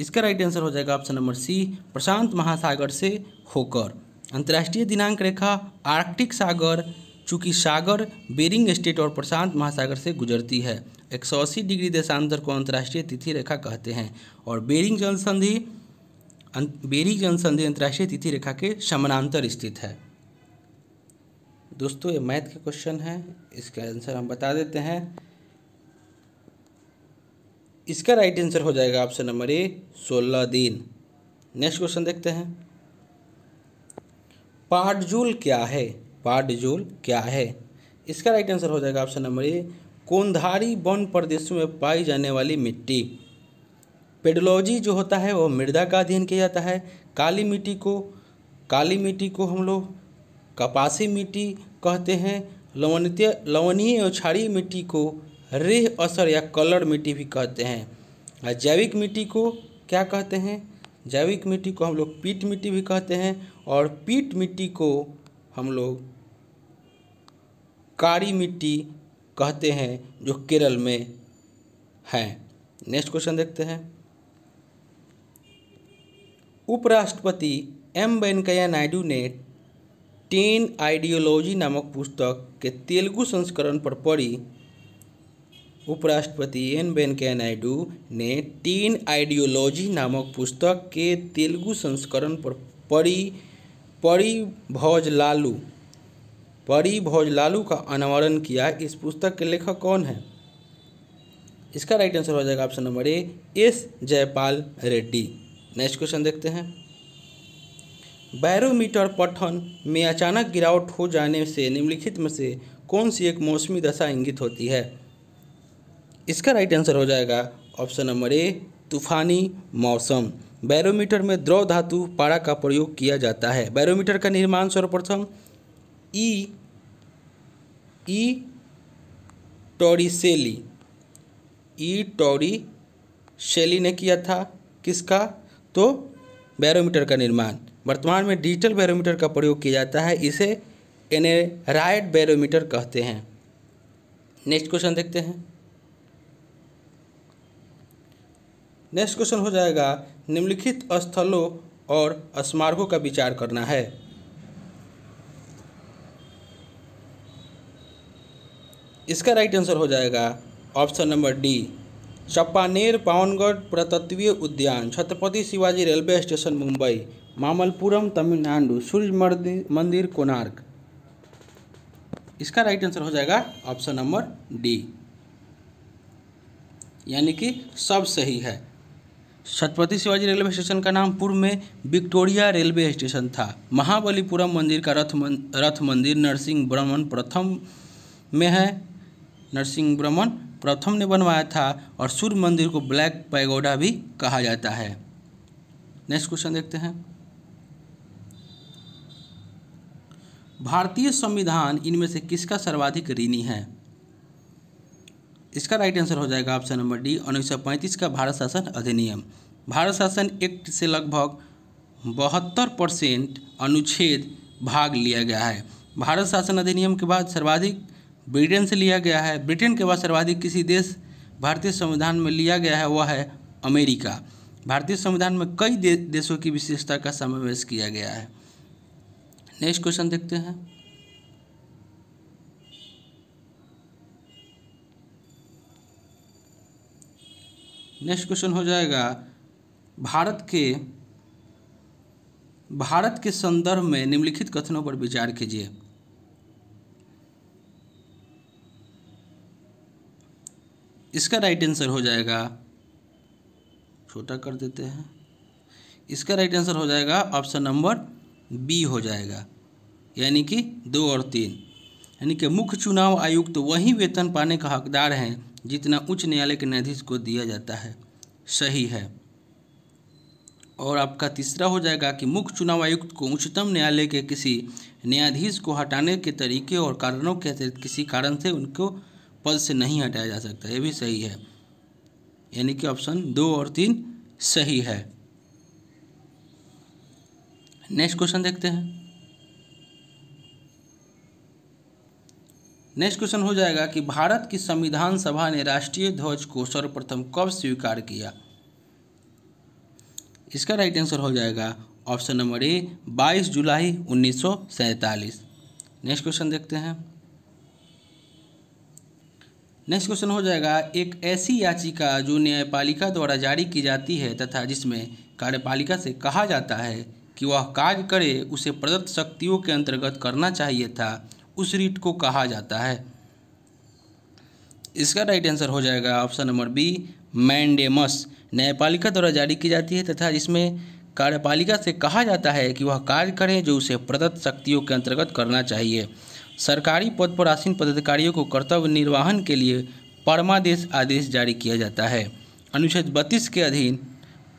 इसका राइट आंसर हो जाएगा ऑप्शन नंबर सी प्रशांत महासागर से होकर अंतर्राष्ट्रीय दिनांक रेखा आर्कटिक सागर चूँकि सागर बेरिंग स्टेट और प्रशांत महासागर से गुजरती है अस्सी डिग्री देशांतर को अंतर्राष्ट्रीय तिथि रेखा कहते हैं और बेरिंग जनसंधि अं, बेरिंग जनसंधि अंतर्राष्ट्रीय तिथि रेखा के समानांतर स्थित है दोस्तों ये मैथ के क्वेश्चन है इसका आंसर हम बता देते हैं इसका राइट आंसर हो जाएगा ऑप्शन नंबर ए सोलह दिन नेक्स्ट क्वेश्चन देखते हैं पाटजूल क्या है पाटजूल क्या है इसका राइट आंसर हो जाएगा ऑप्शन नंबर ए कोंधारी वन प्रदेशों में पाई जाने वाली मिट्टी पेडोलॉजी जो होता है वह मृदा का अध्ययन किया जाता है काली मिट्टी को काली मिट्टी को हम लोग कपासी मिट्टी कहते हैं लवणीय लवणीय और क्षारीय मिट्टी को रेह असर या कलर मिट्टी भी कहते हैं और जैविक मिट्टी को क्या कहते हैं जैविक मिट्टी को हम लोग पीट मिट्टी भी कहते हैं और पीट मिट्टी को हम लोग कारी मिट्टी कहते हैं जो केरल में हैं नेक्स्ट क्वेश्चन देखते हैं उपराष्ट्रपति एम वेंकैया नायडू ने टेन आइडियोलॉजी नामक पुस्तक के तेलुगु संस्करण पर पढ़ी उपराष्ट्रपति एन वेंकैया नायडू ने टीन आइडियोलॉजी नामक पुस्तक के तेलुगु संस्करण पर पढ़ी पढ़ी भोज लालू परी भोज लालू का अनावरण किया इस पुस्तक के लेखक कौन है इसका राइट आंसर हो जाएगा option number A S Jaipal Reddy next question देखते हैं बैरोमीटर पठन में अचानक गिरावट हो जाने से निम्नलिखित में से कौन सी एक मौसमी दशा इंगित होती है इसका राइट आंसर हो जाएगा ऑप्शन नंबर ए तूफानी मौसम बैरोमीटर में द्रव धातु पारा का प्रयोग किया जाता है बैरोमीटर का निर्माण सर्वप्रथम ई ई टोरिसेली ई टोरी शेली ने किया था किसका तो बैरोमीटर का निर्माण वर्तमान में डिजिटल बैरोमीटर का प्रयोग किया जाता है इसे एनेराइड बैरोमीटर कहते हैं नेक्स्ट क्वेश्चन देखते हैं नेक्स्ट क्वेश्चन हो जाएगा निम्नलिखित स्थलों और स्मारकों का विचार करना है इसका राइट आंसर हो जाएगा option number D Champaner Pavagadh पुरातत्वीय उद्यान छत्रपति शिवाजी रेलवे स्टेशन मुंबई मामलपुरम तमिलनाडु सूर्य मंदिर कोणार्क इसका राइट आंसर हो जाएगा ऑप्शन नंबर डी यानी कि सब सही है छत्रपति शिवाजी रेलवे स्टेशन का नाम पूर्व में विक्टोरिया रेलवे स्टेशन था महाबलीपुरम मंदिर का रथ रथ मंदिर नरसिंह ब्राह्मण प्रथम में है नरसिंह ब्रह्मण प्रथम ने बनवाया था और सूर्य मंदिर को ब्लैक पैगोडा भी कहा जाता है नेक्स्ट क्वेश्चन देखते हैं भारतीय संविधान इनमें से किसका सर्वाधिक ऋणी है इसका राइट आंसर हो जाएगा ऑप्शन नंबर डी उन्नीस का भारत शासन अधिनियम भारत शासन एक्ट से लगभग बहत्तर परसेंट अनुच्छेद भाग लिया गया है भारत शासन अधिनियम के बाद सर्वाधिक ब्रिटेन से लिया गया है ब्रिटेन के बाद सर्वाधिक किसी देश भारतीय संविधान में लिया गया है वह है अमेरिका भारतीय संविधान में कई दे, देशों की विशेषता का समावेश किया गया है नेक्स्ट क्वेश्चन देखते हैं नेक्स्ट क्वेश्चन हो जाएगा भारत के भारत के संदर्भ में निम्नलिखित कथनों पर विचार कीजिए इसका राइट आंसर हो जाएगा छोटा कर देते हैं इसका राइट आंसर हो जाएगा ऑप्शन नंबर बी हो जाएगा यानी कि दो और तीन यानी कि मुख्य चुनाव आयुक्त तो वही वेतन पाने का हकदार हैं जितना उच्च न्यायालय के न्यायाधीश को दिया जाता है सही है और आपका तीसरा हो जाएगा कि मुख्य चुनाव आयुक्त को उच्चतम न्यायालय के किसी न्यायाधीश को हटाने के तरीके और कारणों के अतिरिक्त किसी कारण से उनको पद से नहीं हटाया जा सकता ये भी सही है यानी कि ऑप्शन दो और तीन सही है नेक्स्ट क्वेश्चन देखते हैं नेक्स्ट क्वेश्चन हो जाएगा कि भारत की संविधान सभा ने राष्ट्रीय ध्वज को सर्वप्रथम कब स्वीकार किया इसका राइट आंसर हो जाएगा ऑप्शन नंबर ए 22 जुलाई उन्नीस नेक्स्ट क्वेश्चन देखते हैं नेक्स्ट क्वेश्चन हो जाएगा एक ऐसी याचिका जो न्यायपालिका द्वारा जारी की जाती है तथा जिसमें कार्यपालिका से कहा जाता है कि वह कार्य करे उसे प्रदत्त शक्तियों के अंतर्गत करना चाहिए था उस रीट को कहा जाता है इसका राइट आंसर हो जाएगा ऑप्शन नंबर बी मैंडेमस न्यायपालिका द्वारा जारी की जाती है तथा जिसमें कार्यपालिका से कहा जाता है कि वह कार्य करें जो उसे प्रदत्त शक्तियों के अंतर्गत करना चाहिए सरकारी पद पर आसीन पदाधिकारियों को कर्तव्य निर्वाहन के लिए परमादेश आदेश जारी किया जाता है अनुच्छेद बत्तीस के अधीन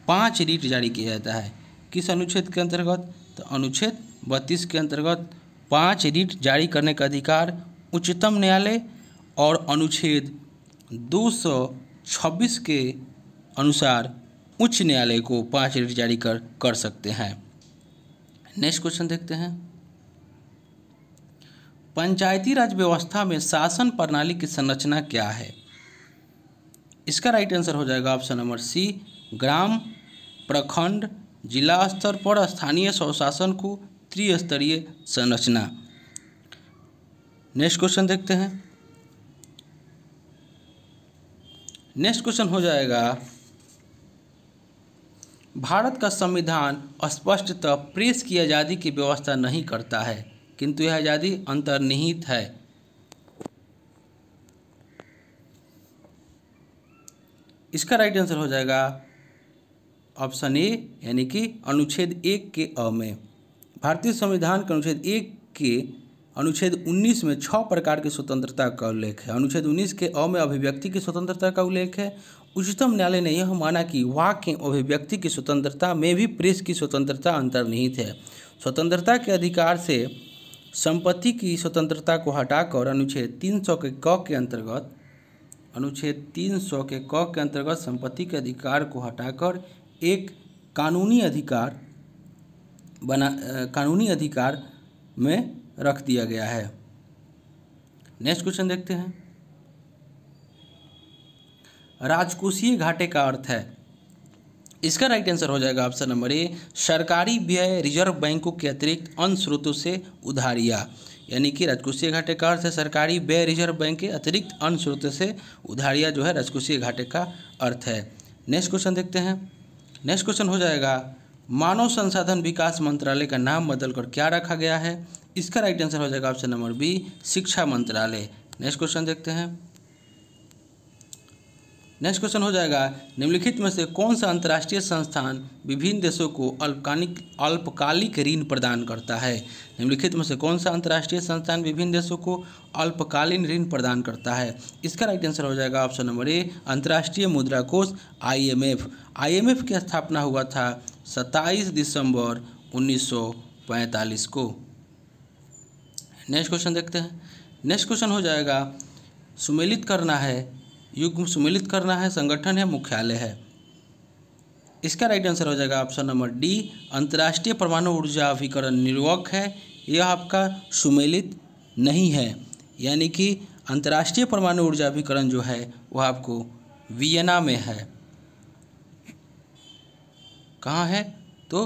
पाँच रीट जारी किया जाता है किस अनुच्छेद के अंतर्गत तो अनुच्छेद बत्तीस के अंतर्गत पाँच रीट जारी करने का अधिकार उच्चतम न्यायालय और अनुच्छेद 226 के अनुसार उच्च न्यायालय को पाँच रीट जारी कर कर सकते हैं नेक्स्ट क्वेश्चन देखते हैं पंचायती राज व्यवस्था में शासन प्रणाली की संरचना क्या है इसका राइट आंसर हो जाएगा ऑप्शन नंबर सी ग्राम प्रखंड जिला स्तर पर स्थानीय स्वशासन को त्रिस्तरीय संरचना नेक्स्ट क्वेश्चन देखते हैं नेक्स्ट क्वेश्चन हो जाएगा भारत का संविधान स्पष्टतः प्रेस की आज़ादी की व्यवस्था नहीं करता है किंतु यह आज़ादी अंतर्निहित है इसका राइट आंसर हो जाएगा ऑप्शन ए यानी कि अनुच्छेद एक के अ में भारतीय संविधान के अनुच्छेद एक के अनुच्छेद 19 में छह प्रकार की स्वतंत्रता का उल्लेख है अनुच्छेद 19 के अ में अभिव्यक्ति की स्वतंत्रता का उल्लेख है उच्चतम न्यायालय ने यह माना कि वाक्य अभिव्यक्ति की स्वतंत्रता में भी प्रेस की स्वतंत्रता अंतर्निहित है स्वतंत्रता के अधिकार से संपत्ति की स्वतंत्रता को हटाकर अनुच्छेद 300 के क के अंतर्गत अनुच्छेद 300 के क के अंतर्गत संपत्ति के अधिकार को हटाकर एक कानूनी अधिकार बना कानूनी अधिकार में रख दिया गया है नेक्स्ट क्वेश्चन देखते हैं राजकोषीय घाटे का अर्थ है इसका राइट आंसर हो जाएगा ऑप्शन नंबर ए सरकारी व्यय रिजर्व बैंकों के अतिरिक्त अन्य स्रोतों से उधारिया यानी कि राजकोषीय घाटे का अर्थ है सरकारी व्यय रिजर्व बैंक के अतिरिक्त अन्य स्रोतों से उधारिया जो है राजकोषीय घाटे का अर्थ है नेक्स्ट क्वेश्चन देखते हैं नेक्स्ट क्वेश्चन हो जाएगा मानव संसाधन विकास मंत्रालय का नाम बदलकर क्या रखा गया है इसका राइट आंसर हो जाएगा ऑप्शन नंबर बी शिक्षा मंत्रालय नेक्स्ट क्वेश्चन देखते हैं नेक्स्ट क्वेश्चन हो जाएगा निम्नलिखित में से कौन सा अंतर्राष्ट्रीय संस्थान विभिन्न देशों को अल्पकालिक अल्पकालिक ऋण प्रदान करता है निम्नलिखित में से कौन सा अंतर्राष्ट्रीय संस्थान विभिन्न देशों को अल्पकालीन ऋण प्रदान करता है इसका राइट आंसर हो जाएगा ऑप्शन नंबर ए अंतर्राष्ट्रीय मुद्रा कोष आईएमएफ आईएमएफ की स्थापना हुआ था सत्ताईस दिसंबर 1945 को नेक्स्ट क्वेश्चन देखते हैं नेक्स्ट क्वेश्चन हो जाएगा सुमेलित करना है युग्म सुमिलित करना है संगठन है मुख्यालय है इसका राइट आंसर हो जाएगा ऑप्शन नंबर डी अंतर्राष्ट्रीय परमाणु ऊर्जा अभिकरण निर्वक है यह आपका सुमेलित नहीं है यानी कि अंतर्राष्ट्रीय परमाणु ऊर्जा अभिकरण जो है वह आपको वियना में है कहाँ है तो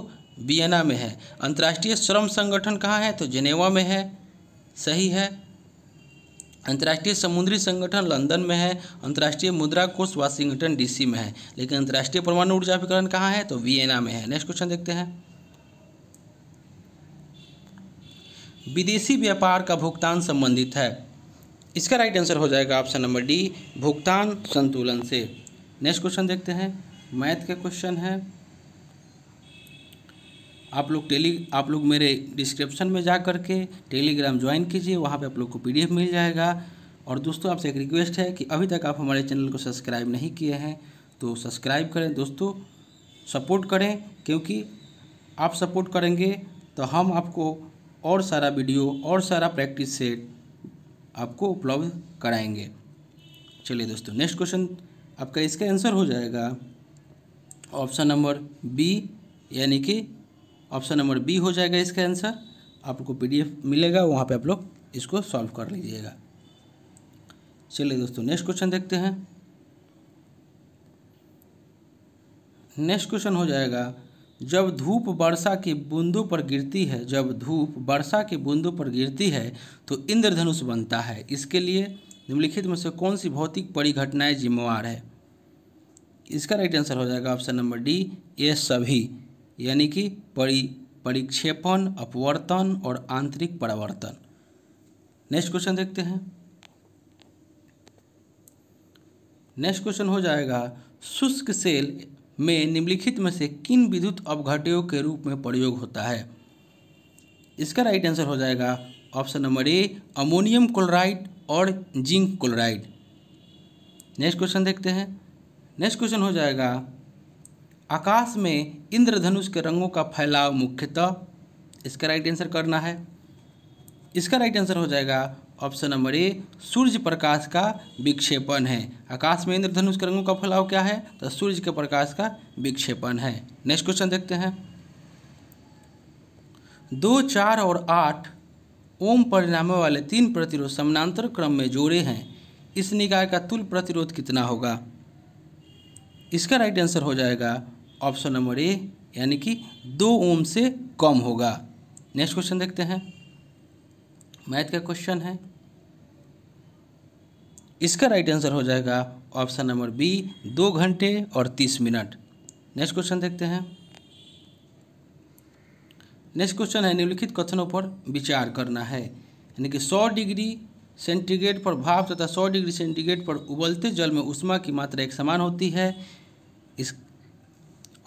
वियना में है अंतर्राष्ट्रीय श्रम संगठन कहाँ है तो जेनेवा में है सही है अंतर्राष्ट्रीय समुद्री संगठन लंदन में है अंतर्राष्ट्रीय मुद्रा कोष वाशिंगटन डीसी में है लेकिन अंतर्राष्ट्रीय परमाणु ऊर्जा अभिकरण कहाँ है तो वियना में है नेक्स्ट क्वेश्चन देखते हैं विदेशी व्यापार का भुगतान संबंधित है इसका राइट आंसर हो जाएगा ऑप्शन नंबर डी भुगतान संतुलन से नेक्स्ट क्वेश्चन देखते हैं मैथ का क्वेश्चन है आप लोग टेली आप लोग मेरे डिस्क्रिप्शन में जा कर के टेलीग्राम ज्वाइन कीजिए वहाँ पे आप लोग को पीडीएफ मिल जाएगा और दोस्तों आपसे एक रिक्वेस्ट है कि अभी तक आप हमारे चैनल को सब्सक्राइब नहीं किए हैं तो सब्सक्राइब करें दोस्तों सपोर्ट करें क्योंकि आप सपोर्ट करेंगे तो हम आपको और सारा वीडियो और सारा प्रैक्टिस सेट आपको उपलब्ध कराएंगे चलिए दोस्तों नेक्स्ट क्वेश्चन आपका इसका आंसर हो जाएगा ऑप्शन नंबर बी यानी कि ऑप्शन नंबर बी हो जाएगा इसका आंसर आपको पीडीएफ मिलेगा वहाँ पे आप लोग इसको सॉल्व कर लीजिएगा चलिए दोस्तों नेक्स्ट क्वेश्चन देखते हैं नेक्स्ट क्वेश्चन हो जाएगा जब धूप वर्षा की बूंदों पर गिरती है जब धूप वर्षा की बूंदों पर गिरती है तो इंद्रधनुष बनता है इसके लिए निम्नलिखित में से कौन सी भौतिक परिघटनाएं जिम्मेवार है इसका राइट आंसर हो जाएगा ऑप्शन नंबर डी ये सभी यानी कि परी परिक्षेपण अपवर्तन और आंतरिक परावर्तन नेक्स्ट क्वेश्चन देखते हैं नेक्स्ट क्वेश्चन हो जाएगा शुष्क सेल में निम्नलिखित में से किन विद्युत अपघटयों के रूप में प्रयोग होता है इसका राइट आंसर हो जाएगा option number A ammonium chloride और जिंक क्लोराइड नेक्स्ट क्वेश्चन देखते हैं नेक्स्ट क्वेश्चन हो जाएगा आकाश में इंद्रधनुष के रंगों का फैलाव मुख्यतः इसका राइट आंसर करना है इसका राइट आंसर हो जाएगा ऑप्शन नंबर ए सूर्य प्रकाश का विक्षेपण है आकाश में इंद्रधनुष के रंगों का फैलाव क्या है तो सूर्य के प्रकाश का विक्षेपण है नेक्स्ट क्वेश्चन देखते हैं दो चार और आठ ओम परिणामों वाले तीन प्रतिरोध समानांतर क्रम में जोड़े हैं इस निकाय का तुल प्रतिरोध कितना होगा इसका राइट आंसर हो जाएगा ऑप्शन नंबर ए यानी कि दो ओम से कम होगा नेक्स्ट क्वेश्चन देखते हैं मैथ का क्वेश्चन है इसका राइट आंसर हो जाएगा ऑप्शन नंबर बी दो घंटे और तीस मिनट नेक्स्ट क्वेश्चन देखते हैं नेक्स्ट क्वेश्चन है निम्नलिखित कथनों पर विचार करना है यानी कि 100 डिग्री सेंटीग्रेड पर भाप तथा 100 डिग्री सेंटीग्रेड पर उबलते जल में उष्मा की मात्रा एक समान होती है इस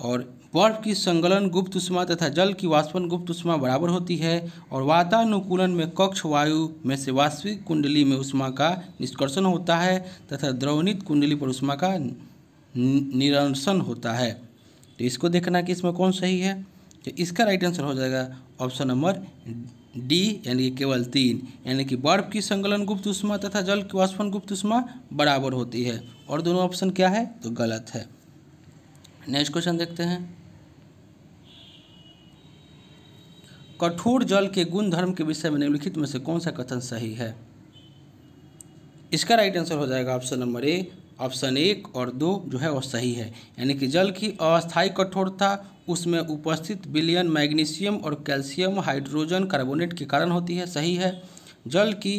और बर्फ की संगलन गुप्त उष्मा तथा जल की वाष्पन गुप्त उष्मा बराबर होती है और वातानुकूलन में कक्ष वायु में से वास्तविक कुंडली में उष्मा का निष्कर्षण होता है तथा द्रवणित कुंडली पर उष्मा का निरंसन होता है तो इसको देखना कि इसमें कौन सही है तो इसका राइट आंसर हो जाएगा ऑप्शन नंबर डी यानी कि केवल तीन यानी कि बर्फ की संगलन गुप्त उष्मा तथा जल की वाष्पन गुप्त उष्मा बराबर होती है और दोनों ऑप्शन क्या है तो गलत है नेक्स्ट क्वेश्चन देखते हैं कठोर जल के गुण धर्म के विषय में निम्नलिखित में से कौन सा कथन सही है इसका राइट आंसर हो जाएगा ऑप्शन नंबर ए ऑप्शन एक और दो जो है वो सही है यानी कि जल की अस्थायी कठोरता उसमें उपस्थित बिलियन मैग्नीशियम और कैल्शियम हाइड्रोजन कार्बोनेट के कारण होती है सही है जल की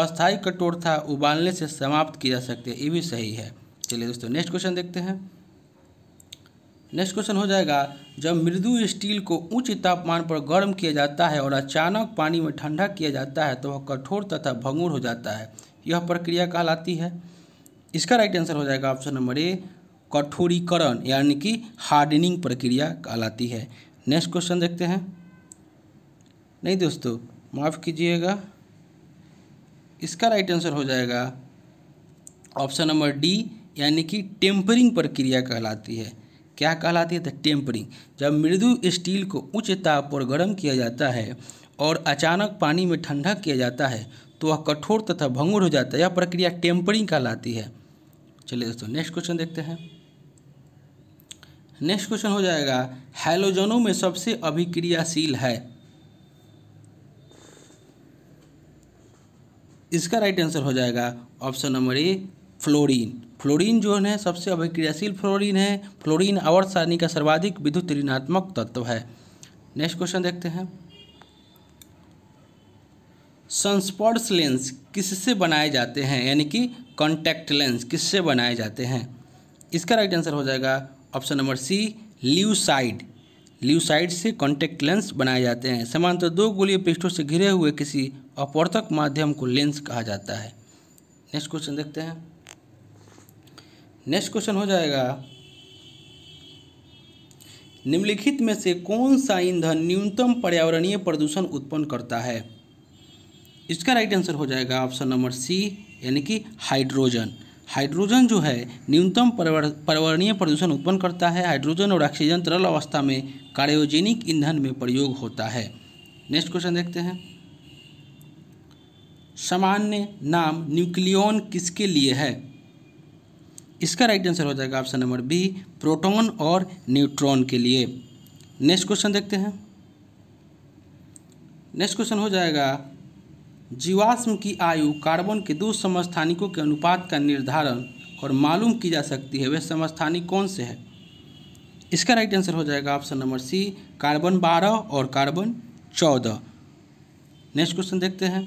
अस्थायी कठोरता उबालने से समाप्त की जा सकती है ये भी सही है चलिए दोस्तों नेक्स्ट क्वेश्चन देखते हैं नेक्स्ट क्वेश्चन हो जाएगा जब मृदु स्टील को उच्च तापमान पर गर्म किया जाता है और अचानक पानी में ठंडा किया जाता है तो वह कठोर तथा भंगुर हो जाता है यह प्रक्रिया कहलाती है इसका राइट आंसर हो जाएगा ऑप्शन नंबर ए कठोरीकरण यानी कि हार्डनिंग प्रक्रिया कहलाती है नेक्स्ट क्वेश्चन देखते हैं नहीं दोस्तों माफ़ कीजिएगा इसका राइट आंसर हो जाएगा ऑप्शन नंबर डी यानी कि टेम्परिंग प्रक्रिया कहलाती है क्या कहलाती है टेम्परिंग जब मृदु स्टील को उच्च ताप पर गर्म किया जाता है और अचानक पानी में ठंडा किया जाता है तो वह कठोर तथा भंगुर हो जाता है यह प्रक्रिया टेम्परिंग कहलाती है चलिए दोस्तों नेक्स्ट क्वेश्चन देखते हैं नेक्स्ट क्वेश्चन हो जाएगा हैलोजनों में सबसे अभिक्रियाशील है इसका राइट आंसर हो जाएगा option number A fluorine fluorine जो है सबसे अभिक्रियाशील फ्लोरीन है फ्लोरीन आवर्त सारणी का सर्वाधिक विद्युत ऋणात्मक तत्व है नेक्स्ट क्वेश्चन देखते हैं संस्पर्श लेंस किससे बनाए जाते हैं यानी कि कॉन्टैक्ट लेंस किससे बनाए जाते हैं इसका राइट आंसर हो जाएगा ऑप्शन नंबर सी ल्यूसाइड ल्यूसाइड से कॉन्टैक्ट लेंस बनाए जाते हैं समांतर दो गोलीय पृष्ठों से घिरे हुए किसी अपवर्तक माध्यम को लेंस कहा जाता है नेक्स्ट क्वेश्चन देखते हैं नेक्स्ट क्वेश्चन हो जाएगा निम्नलिखित में से कौन सा ईंधन न्यूनतम पर्यावरणीय प्रदूषण उत्पन्न करता है इसका राइट आंसर हो जाएगा ऑप्शन नंबर सी यानी कि हाइड्रोजन हाइड्रोजन जो है न्यूनतम पर्यावरणीय प्रदूषण उत्पन्न करता है हाइड्रोजन और ऑक्सीजन तरल अवस्था में कार्योजेनिक ईंधन में प्रयोग होता है नेक्स्ट क्वेश्चन देखते हैं सामान्य नाम न्यूक्लियन किसके लिए है इसका राइट आंसर हो जाएगा ऑप्शन नंबर बी प्रोटॉन और न्यूट्रॉन के लिए नेक्स्ट क्वेश्चन देखते हैं नेक्स्ट क्वेश्चन हो जाएगा जीवाश्म की आयु कार्बन के दो समस्थानिकों के अनुपात का निर्धारण और मालूम की जा सकती है वह समस्थानिक कौन से है इसका राइट आंसर हो जाएगा ऑप्शन नंबर सी कार्बन बारह और कार्बन चौदह नेक्स्ट क्वेश्चन देखते हैं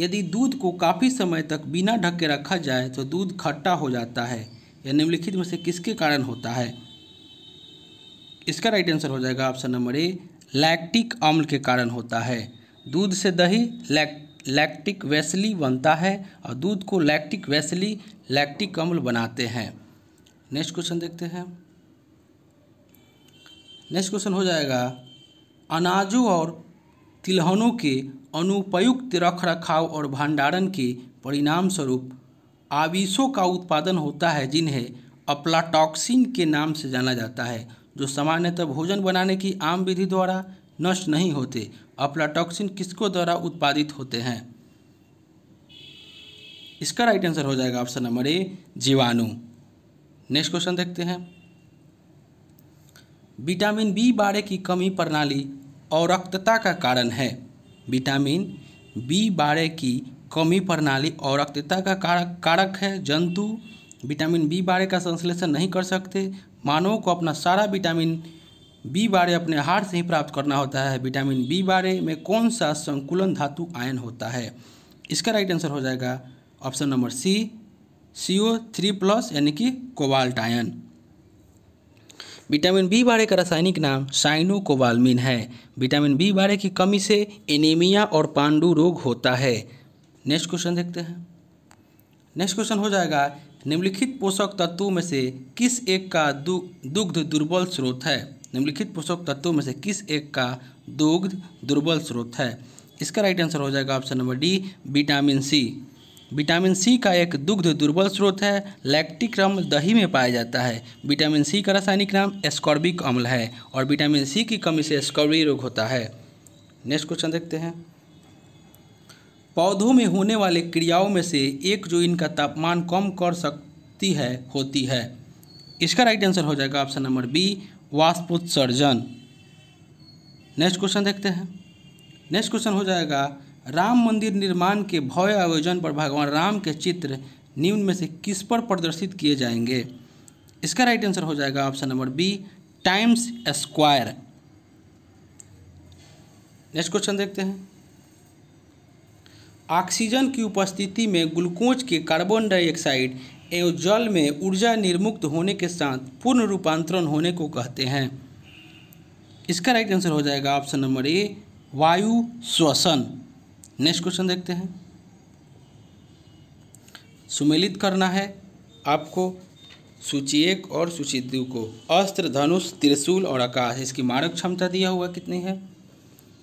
यदि दूध को काफ़ी समय तक बिना ढक के रखा जाए तो दूध खट्टा हो जाता है यह निम्नलिखित में से किसके कारण होता है इसका राइट आंसर हो जाएगा ऑप्शन नंबर ए लैक्टिक अम्ल के कारण होता है दूध से दही लैक लैक्टिक वैसली बनता है और दूध को लैक्टिक वैसली लैक्टिक अम्ल बनाते हैं नेक्स्ट क्वेश्चन देखते हैं नेक्स्ट क्वेश्चन हो जाएगा अनाजों और तिलहनों के अनुपयुक्त रखरखाव और भंडारण के परिणाम स्वरूप आविशों का उत्पादन होता है जिन्हें अप्लाटॉक्सिन के नाम से जाना जाता है जो सामान्यतः भोजन बनाने की आम विधि द्वारा नष्ट नहीं होते अप्लाटॉक्सिन किसको द्वारा उत्पादित होते हैं इसका राइट आंसर हो जाएगा ऑप्शन नंबर ए जीवाणु नेक्स्ट क्वेश्चन देखते हैं विटामिन बी बारे की कमी प्रणाली रक्तता का कारण है विटामिन बी बारह की कमी प्रणाली रक्तता का कारक कारक है जंतु विटामिन बी बारह का संश्लेषण नहीं कर सकते मानव को अपना सारा विटामिन बी बारह अपने आहार से ही प्राप्त करना होता है विटामिन बी बारह में कौन सा संकुलन धातु आयन होता है इसका राइट आंसर हो जाएगा option number C C O three plus यानी कि कोबाल्ट आयन विटामिन बी बारह का रासायनिक नाम साइनो कोबालमिन है विटामिन बी बारह की कमी से एनीमिया और पांडु रोग होता है नेक्स्ट क्वेश्चन देखते हैं नेक्स्ट क्वेश्चन हो जाएगा निम्नलिखित पोषक तत्वों में से किस एक का दुग्ध दुर्बल स्रोत है निम्नलिखित पोषक तत्वों में से किस एक का दुग्ध दुर्बल स्रोत है इसका राइट आंसर हो जाएगा option number D vitamin C vitamin C का एक दुग्ध दुर्बल स्रोत है लैक्टिक अम्ल दही में पाया जाता है विटामिन सी का रासायनिक नाम एस्कॉर्बिक अम्ल है और विटामिन सी की कमी से एस्कॉर्बी रोग होता है नेक्स्ट क्वेश्चन देखते हैं पौधों में होने वाले क्रियाओं में से एक जो इनका तापमान कम कर सकती है होती है इसका राइट आंसर हो जाएगा ऑप्शन नंबर बी वाष्पोत्सर्जन नेक्स्ट क्वेश्चन देखते हैं नेक्स्ट क्वेश्चन हो जाएगा राम मंदिर निर्माण के भव्य आयोजन पर भगवान राम के चित्र निम्न में से किस पर प्रदर्शित किए जाएंगे इसका राइट आंसर हो जाएगा option number B Times Square next question देखते हैं ऑक्सीजन की उपस्थिति में ग्लूकोज के कार्बन डाइऑक्साइड एवं जल में ऊर्जा निर्मुक्त होने के साथ पूर्ण रूपांतरण होने को कहते हैं इसका राइट आंसर हो जाएगा ऑप्शन नंबर ए वायु श्वसन नेक्स्ट क्वेश्चन देखते हैं सुमेलित करना है आपको सूची एक और सूची दो को अस्त्र धनुष त्रिशूल और आकाश इसकी मारक क्षमता दिया हुआ कितनी है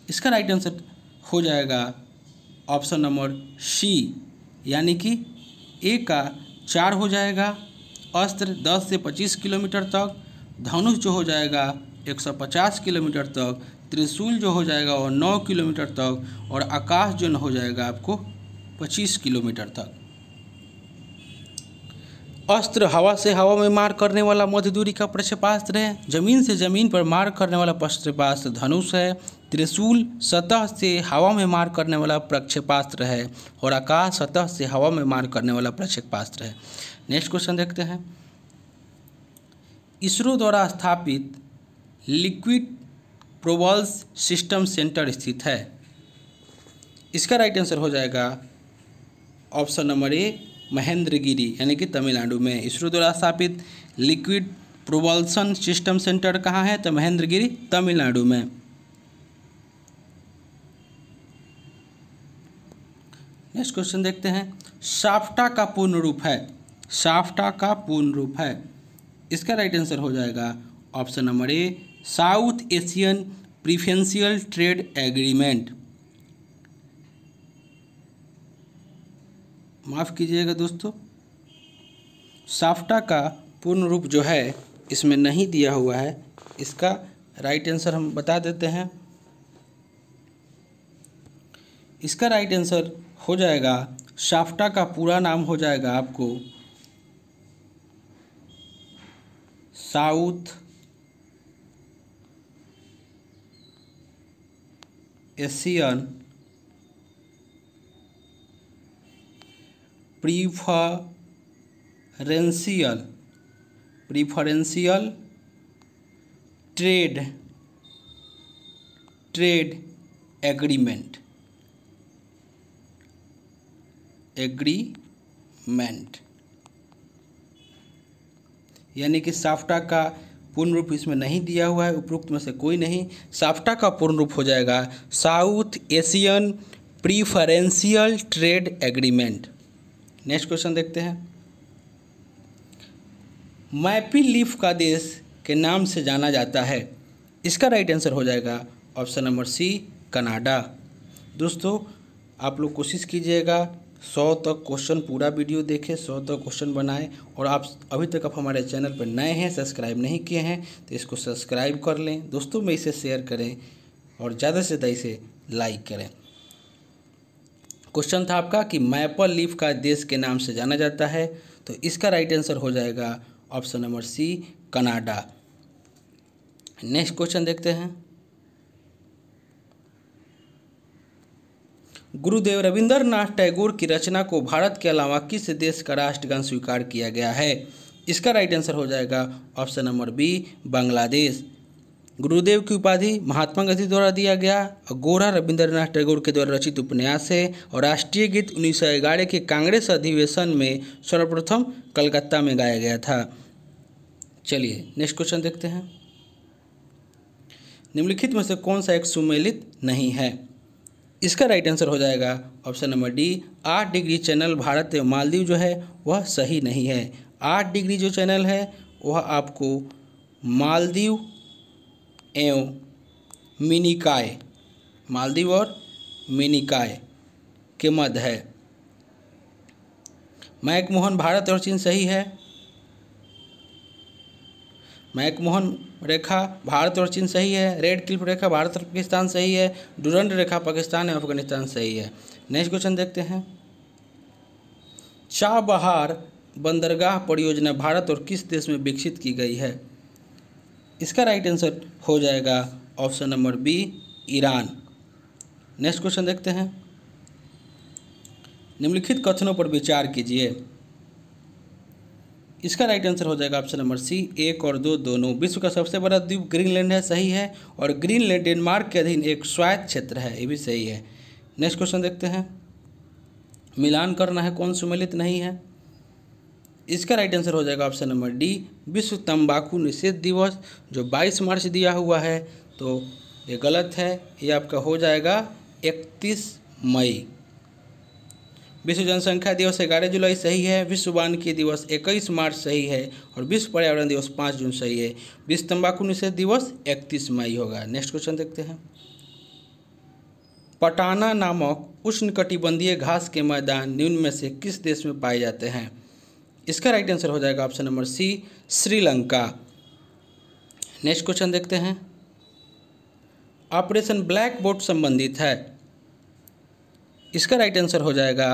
इसका राइट आंसर हो जाएगा ऑप्शन नंबर सी यानी कि ए का चार हो जाएगा अस्त्र दस से पच्चीस किलोमीटर तक धनुष जो हो जाएगा एक सौ पचास किलोमीटर तक त्रिशूल जो हो जाएगा वो नौ किलोमीटर तक और आकाश जो हो जाएगा आपको पच्चीस किलोमीटर तक अस्त्र हवा से हवा में मार करने वाला मध्य दूरी का प्रक्षेपास्त्र है जमीन से जमीन पर मार करने वाला प्रक्षेपास्त्र धनुष है त्रिशूल सतह से हवा में मार करने वाला प्रक्षेपास्त्र है और आकाश सतह से हवा में मार करने वाला प्रक्षेपास्त्र है नेक्स्ट क्वेश्चन देखते हैं इसरो द्वारा स्थापित लिक्विड प्रोवल्स सिस्टम सेंटर स्थित है इसका राइट आंसर हो जाएगा ऑप्शन नंबर ए महेंद्रगिरी यानी कि तमिलनाडु में इसरो द्वारा स्थापित लिक्विड प्रोवल्सन सिस्टम सेंटर कहाँ है तो महेंद्रगिरी तमिलनाडु में नेक्स्ट क्वेश्चन देखते हैं साफ्टा का पूर्ण रूप है साफ्टा का पूर्ण रूप है इसका राइट आंसर हो जाएगा option number A South Asian preferential trade agreement माफ़ कीजिएगा दोस्तों साफ्टा का पूर्ण रूप जो है इसमें नहीं दिया हुआ है इसका राइट आंसर हम बता देते हैं इसका राइट आंसर हो जाएगा साफ्टा का पूरा नाम हो जाएगा आपको South Asian preferential preferential trade trade agreement agreement यानी कि साफ्टा का पूर्ण रूप इसमें नहीं दिया हुआ है उपरोक्त में से कोई नहीं साफ्टा का पूर्ण रूप हो जाएगा South Asian preferential trade agreement next question देखते हैं मैपी लीफ का देश के नाम से जाना जाता है इसका राइट आंसर हो जाएगा ऑप्शन नंबर सी कनाडा दोस्तों आप लोग कोशिश कीजिएगा सौ तक क्वेश्चन पूरा वीडियो देखें सौ तक क्वेश्चन बनाएं और आप अभी तक आप हमारे चैनल पर नए हैं सब्सक्राइब नहीं किए हैं तो इसको सब्सक्राइब कर लें दोस्तों में इसे शेयर करें और ज़्यादा से ज़्यादा इसे लाइक करें क्वेश्चन था आपका कि मैपल लीफ का देश के नाम से जाना जाता है तो इसका राइट आंसर हो जाएगा option number C Canada next question देखते हैं गुरुदेव रविंद्रनाथ टैगोर की रचना को भारत के अलावा किस देश का राष्ट्रगान स्वीकार किया गया है इसका राइट आंसर हो जाएगा ऑप्शन नंबर बी बांग्लादेश गुरुदेव की उपाधि महात्मा गांधी द्वारा दिया गया और गोरा रविंद्रनाथ टैगोर के द्वारा रचित उपन्यास है और राष्ट्रीय गीत उन्नीस के कांग्रेस अधिवेशन में सर्वप्रथम कलकत्ता में गाया गया था चलिए नेक्स्ट क्वेश्चन देखते हैं निम्नलिखित में से कौन सा एक सुमेलित नहीं है इसका राइट आंसर हो जाएगा ऑप्शन नंबर डी आठ डिग्री चैनल भारत एवं मालदीव जो है वह सही नहीं है आठ डिग्री जो चैनल है वह आपको मालदीव एवं मिनिकाय मालदीव और मिनिकाय के मध्य है मैकमोहन भारत और चीन सही है मैकमोहन रेखा भारत और चीन सही है रेड क्लिप रेखा भारत और पाकिस्तान सही है डुरंड रेखा पाकिस्तान और अफगानिस्तान सही है नेक्स्ट क्वेश्चन देखते हैं चाबहार बंदरगाह परियोजना भारत और किस देश में विकसित की गई है इसका राइट आंसर हो जाएगा option number B Iran next question देखते हैं निम्नलिखित कथनों पर विचार कीजिए इसका राइट आंसर हो जाएगा ऑप्शन नंबर सी एक और दो दोनों विश्व का सबसे बड़ा द्वीप ग्रीनलैंड है सही है और ग्रीनलैंड डेनमार्क के अधीन एक स्वायत्त क्षेत्र है ये भी सही है नेक्स्ट क्वेश्चन देखते हैं मिलान करना है कौन सुमिलित नहीं है इसका राइट आंसर हो जाएगा ऑप्शन नंबर डी विश्व तम्बाकू निषेध दिवस जो बाईस मार्च दिया हुआ है तो ये गलत है ये आपका हो जाएगा इकतीस मई विश्व जनसंख्या दिवस ग्यारह जुलाई सही है विश्व वानिकी दिवस इक्कीस मार्च सही है और विश्व पर्यावरण दिवस पाँच जून सही है विश्व तंबाकू निषेध दिवस इकतीस मई होगा नेक्स्ट क्वेश्चन देखते हैं पटाना नामक उष्णकटिबंधीय घास के मैदान निम्न में से किस देश में पाए जाते हैं इसका राइट आंसर हो जाएगा option number C Sri Lanka next question देखते हैं ऑपरेशन ब्लैक बोर्ड संबंधित है इसका राइट आंसर हो जाएगा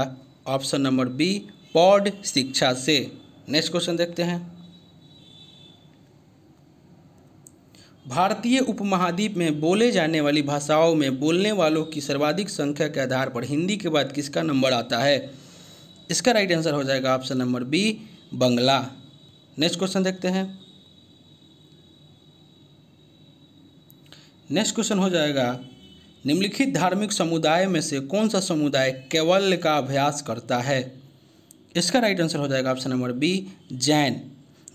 ऑप्शन नंबर बी पौड शिक्षा से नेक्स्ट क्वेश्चन देखते हैं भारतीय उपमहाद्वीप में बोले जाने वाली भाषाओं में बोलने वालों की सर्वाधिक संख्या के आधार पर हिंदी के बाद किसका नंबर आता है इसका राइट आंसर हो जाएगा option number B Bangla next question देखते हैं नेक्स्ट क्वेश्चन हो जाएगा निम्नलिखित धार्मिक समुदाय में से कौन सा समुदाय केवल का अभ्यास करता है इसका राइट आंसर हो जाएगा option number B Jain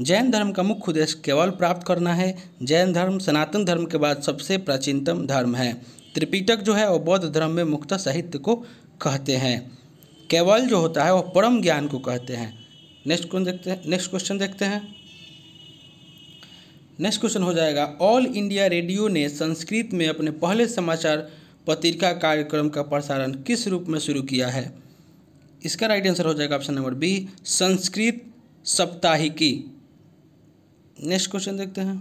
Jain धर्म का मुख्य उद्देश्य केवल प्राप्त करना है जैन धर्म सनातन धर्म के बाद सबसे प्राचीनतम धर्म है त्रिपिटक जो है वह बौद्ध धर्म में मुक्त साहित्य को कहते हैं केवल जो होता है वह परम ज्ञान को कहते हैं नेक्स्ट क्वेश्चन देखते हैं नेक्स्ट क्वेश्चन देखते हैं नेक्स्ट क्वेश्चन हो जाएगा ऑल इंडिया रेडियो ने संस्कृत में अपने पहले समाचार पत्रिका कार्यक्रम का प्रसारण किस रूप में शुरू किया है इसका राइट आंसर हो जाएगा ऑप्शन नंबर बी संस्कृत सप्ताहिकी नेक्स्ट क्वेश्चन देखते हैं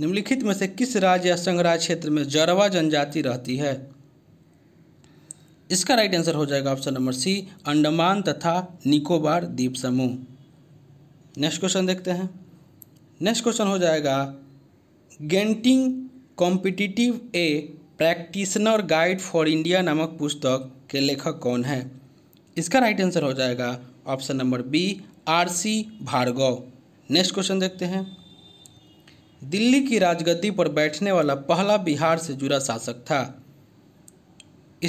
निम्नलिखित में से किस राज्य या संघराज क्षेत्र में जरवा जनजाति रहती है इसका राइट आंसर हो जाएगा ऑप्शन नंबर सी अंडमान तथा निकोबार द्वीप समूह नेक्स्ट क्वेश्चन देखते हैं नेक्स्ट क्वेश्चन हो जाएगा getting competitive a practitioner guide for India नामक पुस्तक के लेखक कौन है इसका राइट आंसर हो जाएगा option number B R C Bhargava next question देखते हैं दिल्ली की राजगद्दी पर बैठने वाला पहला बिहार से जुड़ा शासक था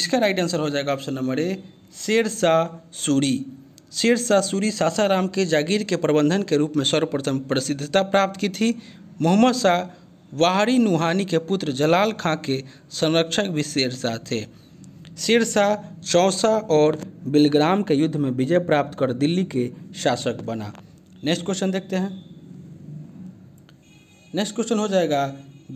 इसका राइट आंसर हो जाएगा ऑप्शन नंबर ए शेर शाह सूरी शेर शाह सूरी सासाराम के जागीर के प्रबंधन के रूप में सर्वप्रथम प्रसिद्धता प्राप्त की थी मोहम्मद शाह वाहरी नुहानी के पुत्र जलाल खां के संरक्षक भी शेर शाह थे शेर शाह चौसा और बिलग्राम के युद्ध में विजय प्राप्त कर दिल्ली के शासक बना नेक्स्ट क्वेश्चन देखते हैं नेक्स्ट क्वेश्चन हो जाएगा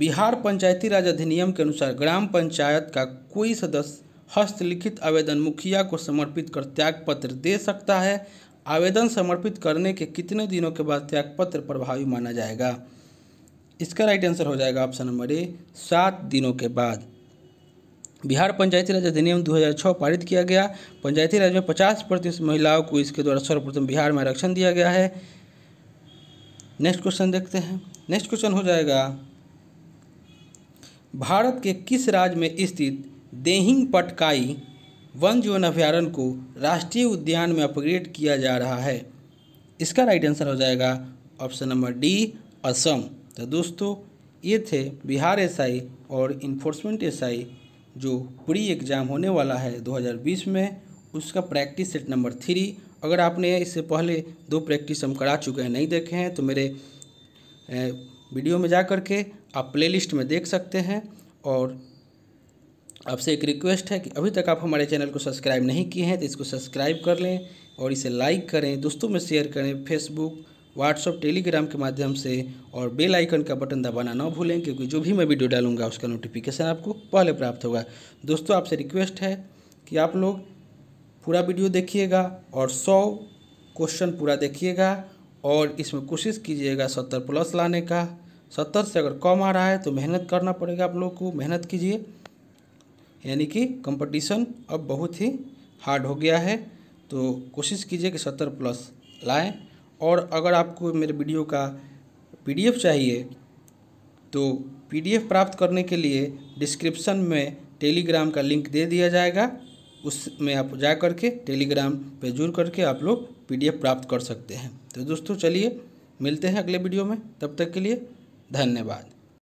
बिहार पंचायती राज अधिनियम के अनुसार ग्राम पंचायत का कोई सदस्य हस्तलिखित आवेदन मुखिया को समर्पित कर त्यागपत्र दे सकता है आवेदन समर्पित करने के कितने दिनों के बाद त्यागपत्र प्रभावी माना जाएगा इसका राइट आंसर हो जाएगा ऑप्शन नंबर ए सात दिनों के बाद बिहार पंचायती राज अधिनियम 2006 पारित किया गया पंचायती राज में 50 प्रतिशत महिलाओं को इसके द्वारा सर्वप्रथम बिहार में आरक्षण दिया गया है नेक्स्ट क्वेश्चन देखते हैं नेक्स्ट क्वेश्चन हो जाएगा भारत के किस राज्य में स्थित देहिंग पटकाई वन जीवन अभ्यारण्य को राष्ट्रीय उद्यान में अपग्रेड किया जा रहा है इसका राइट आंसर हो जाएगा ऑप्शन नंबर डी असम तो दोस्तों ये थे बिहार एसआई और इन्फोर्समेंट एसआई जो प्री एग्ज़ाम होने वाला है 2020 में उसका प्रैक्टिस सेट नंबर थ्री अगर आपने इससे पहले दो प्रैक्टिस हम करा चुके हैं नहीं देखे हैं तो मेरे वीडियो में जा कर के आप प्लेलिस्ट में देख सकते हैं और आपसे एक रिक्वेस्ट है कि अभी तक आप हमारे चैनल को सब्सक्राइब नहीं किए हैं तो इसको सब्सक्राइब कर लें और इसे लाइक करें दोस्तों में शेयर करें फेसबुक व्हाट्सअप टेलीग्राम के माध्यम से और बेल आइकन का बटन दबाना ना भूलें क्योंकि जो भी मैं वीडियो डालूंगा उसका नोटिफिकेशन आपको पहले प्राप्त होगा दोस्तों आपसे रिक्वेस्ट है कि आप लोग पूरा वीडियो देखिएगा और सौ क्वेश्चन पूरा देखिएगा और इसमें कोशिश कीजिएगा सत्तर प्लस लाने का सत्तर से अगर कम आ रहा है तो मेहनत करना पड़ेगा आप लोग को मेहनत कीजिए यानी कि कंपटीशन अब बहुत ही हार्ड हो गया है तो कोशिश कीजिए कि सत्तर प्लस लाएं और अगर आपको मेरे वीडियो का पीडीएफ चाहिए तो पीडीएफ प्राप्त करने के लिए डिस्क्रिप्शन में टेलीग्राम का लिंक दे दिया जाएगा उसमें आप जा कर के टेलीग्राम पे जुड़ करके आप लोग पीडीएफ प्राप्त कर सकते हैं तो दोस्तों चलिए मिलते हैं अगले वीडियो में तब तक के लिए धन्यवाद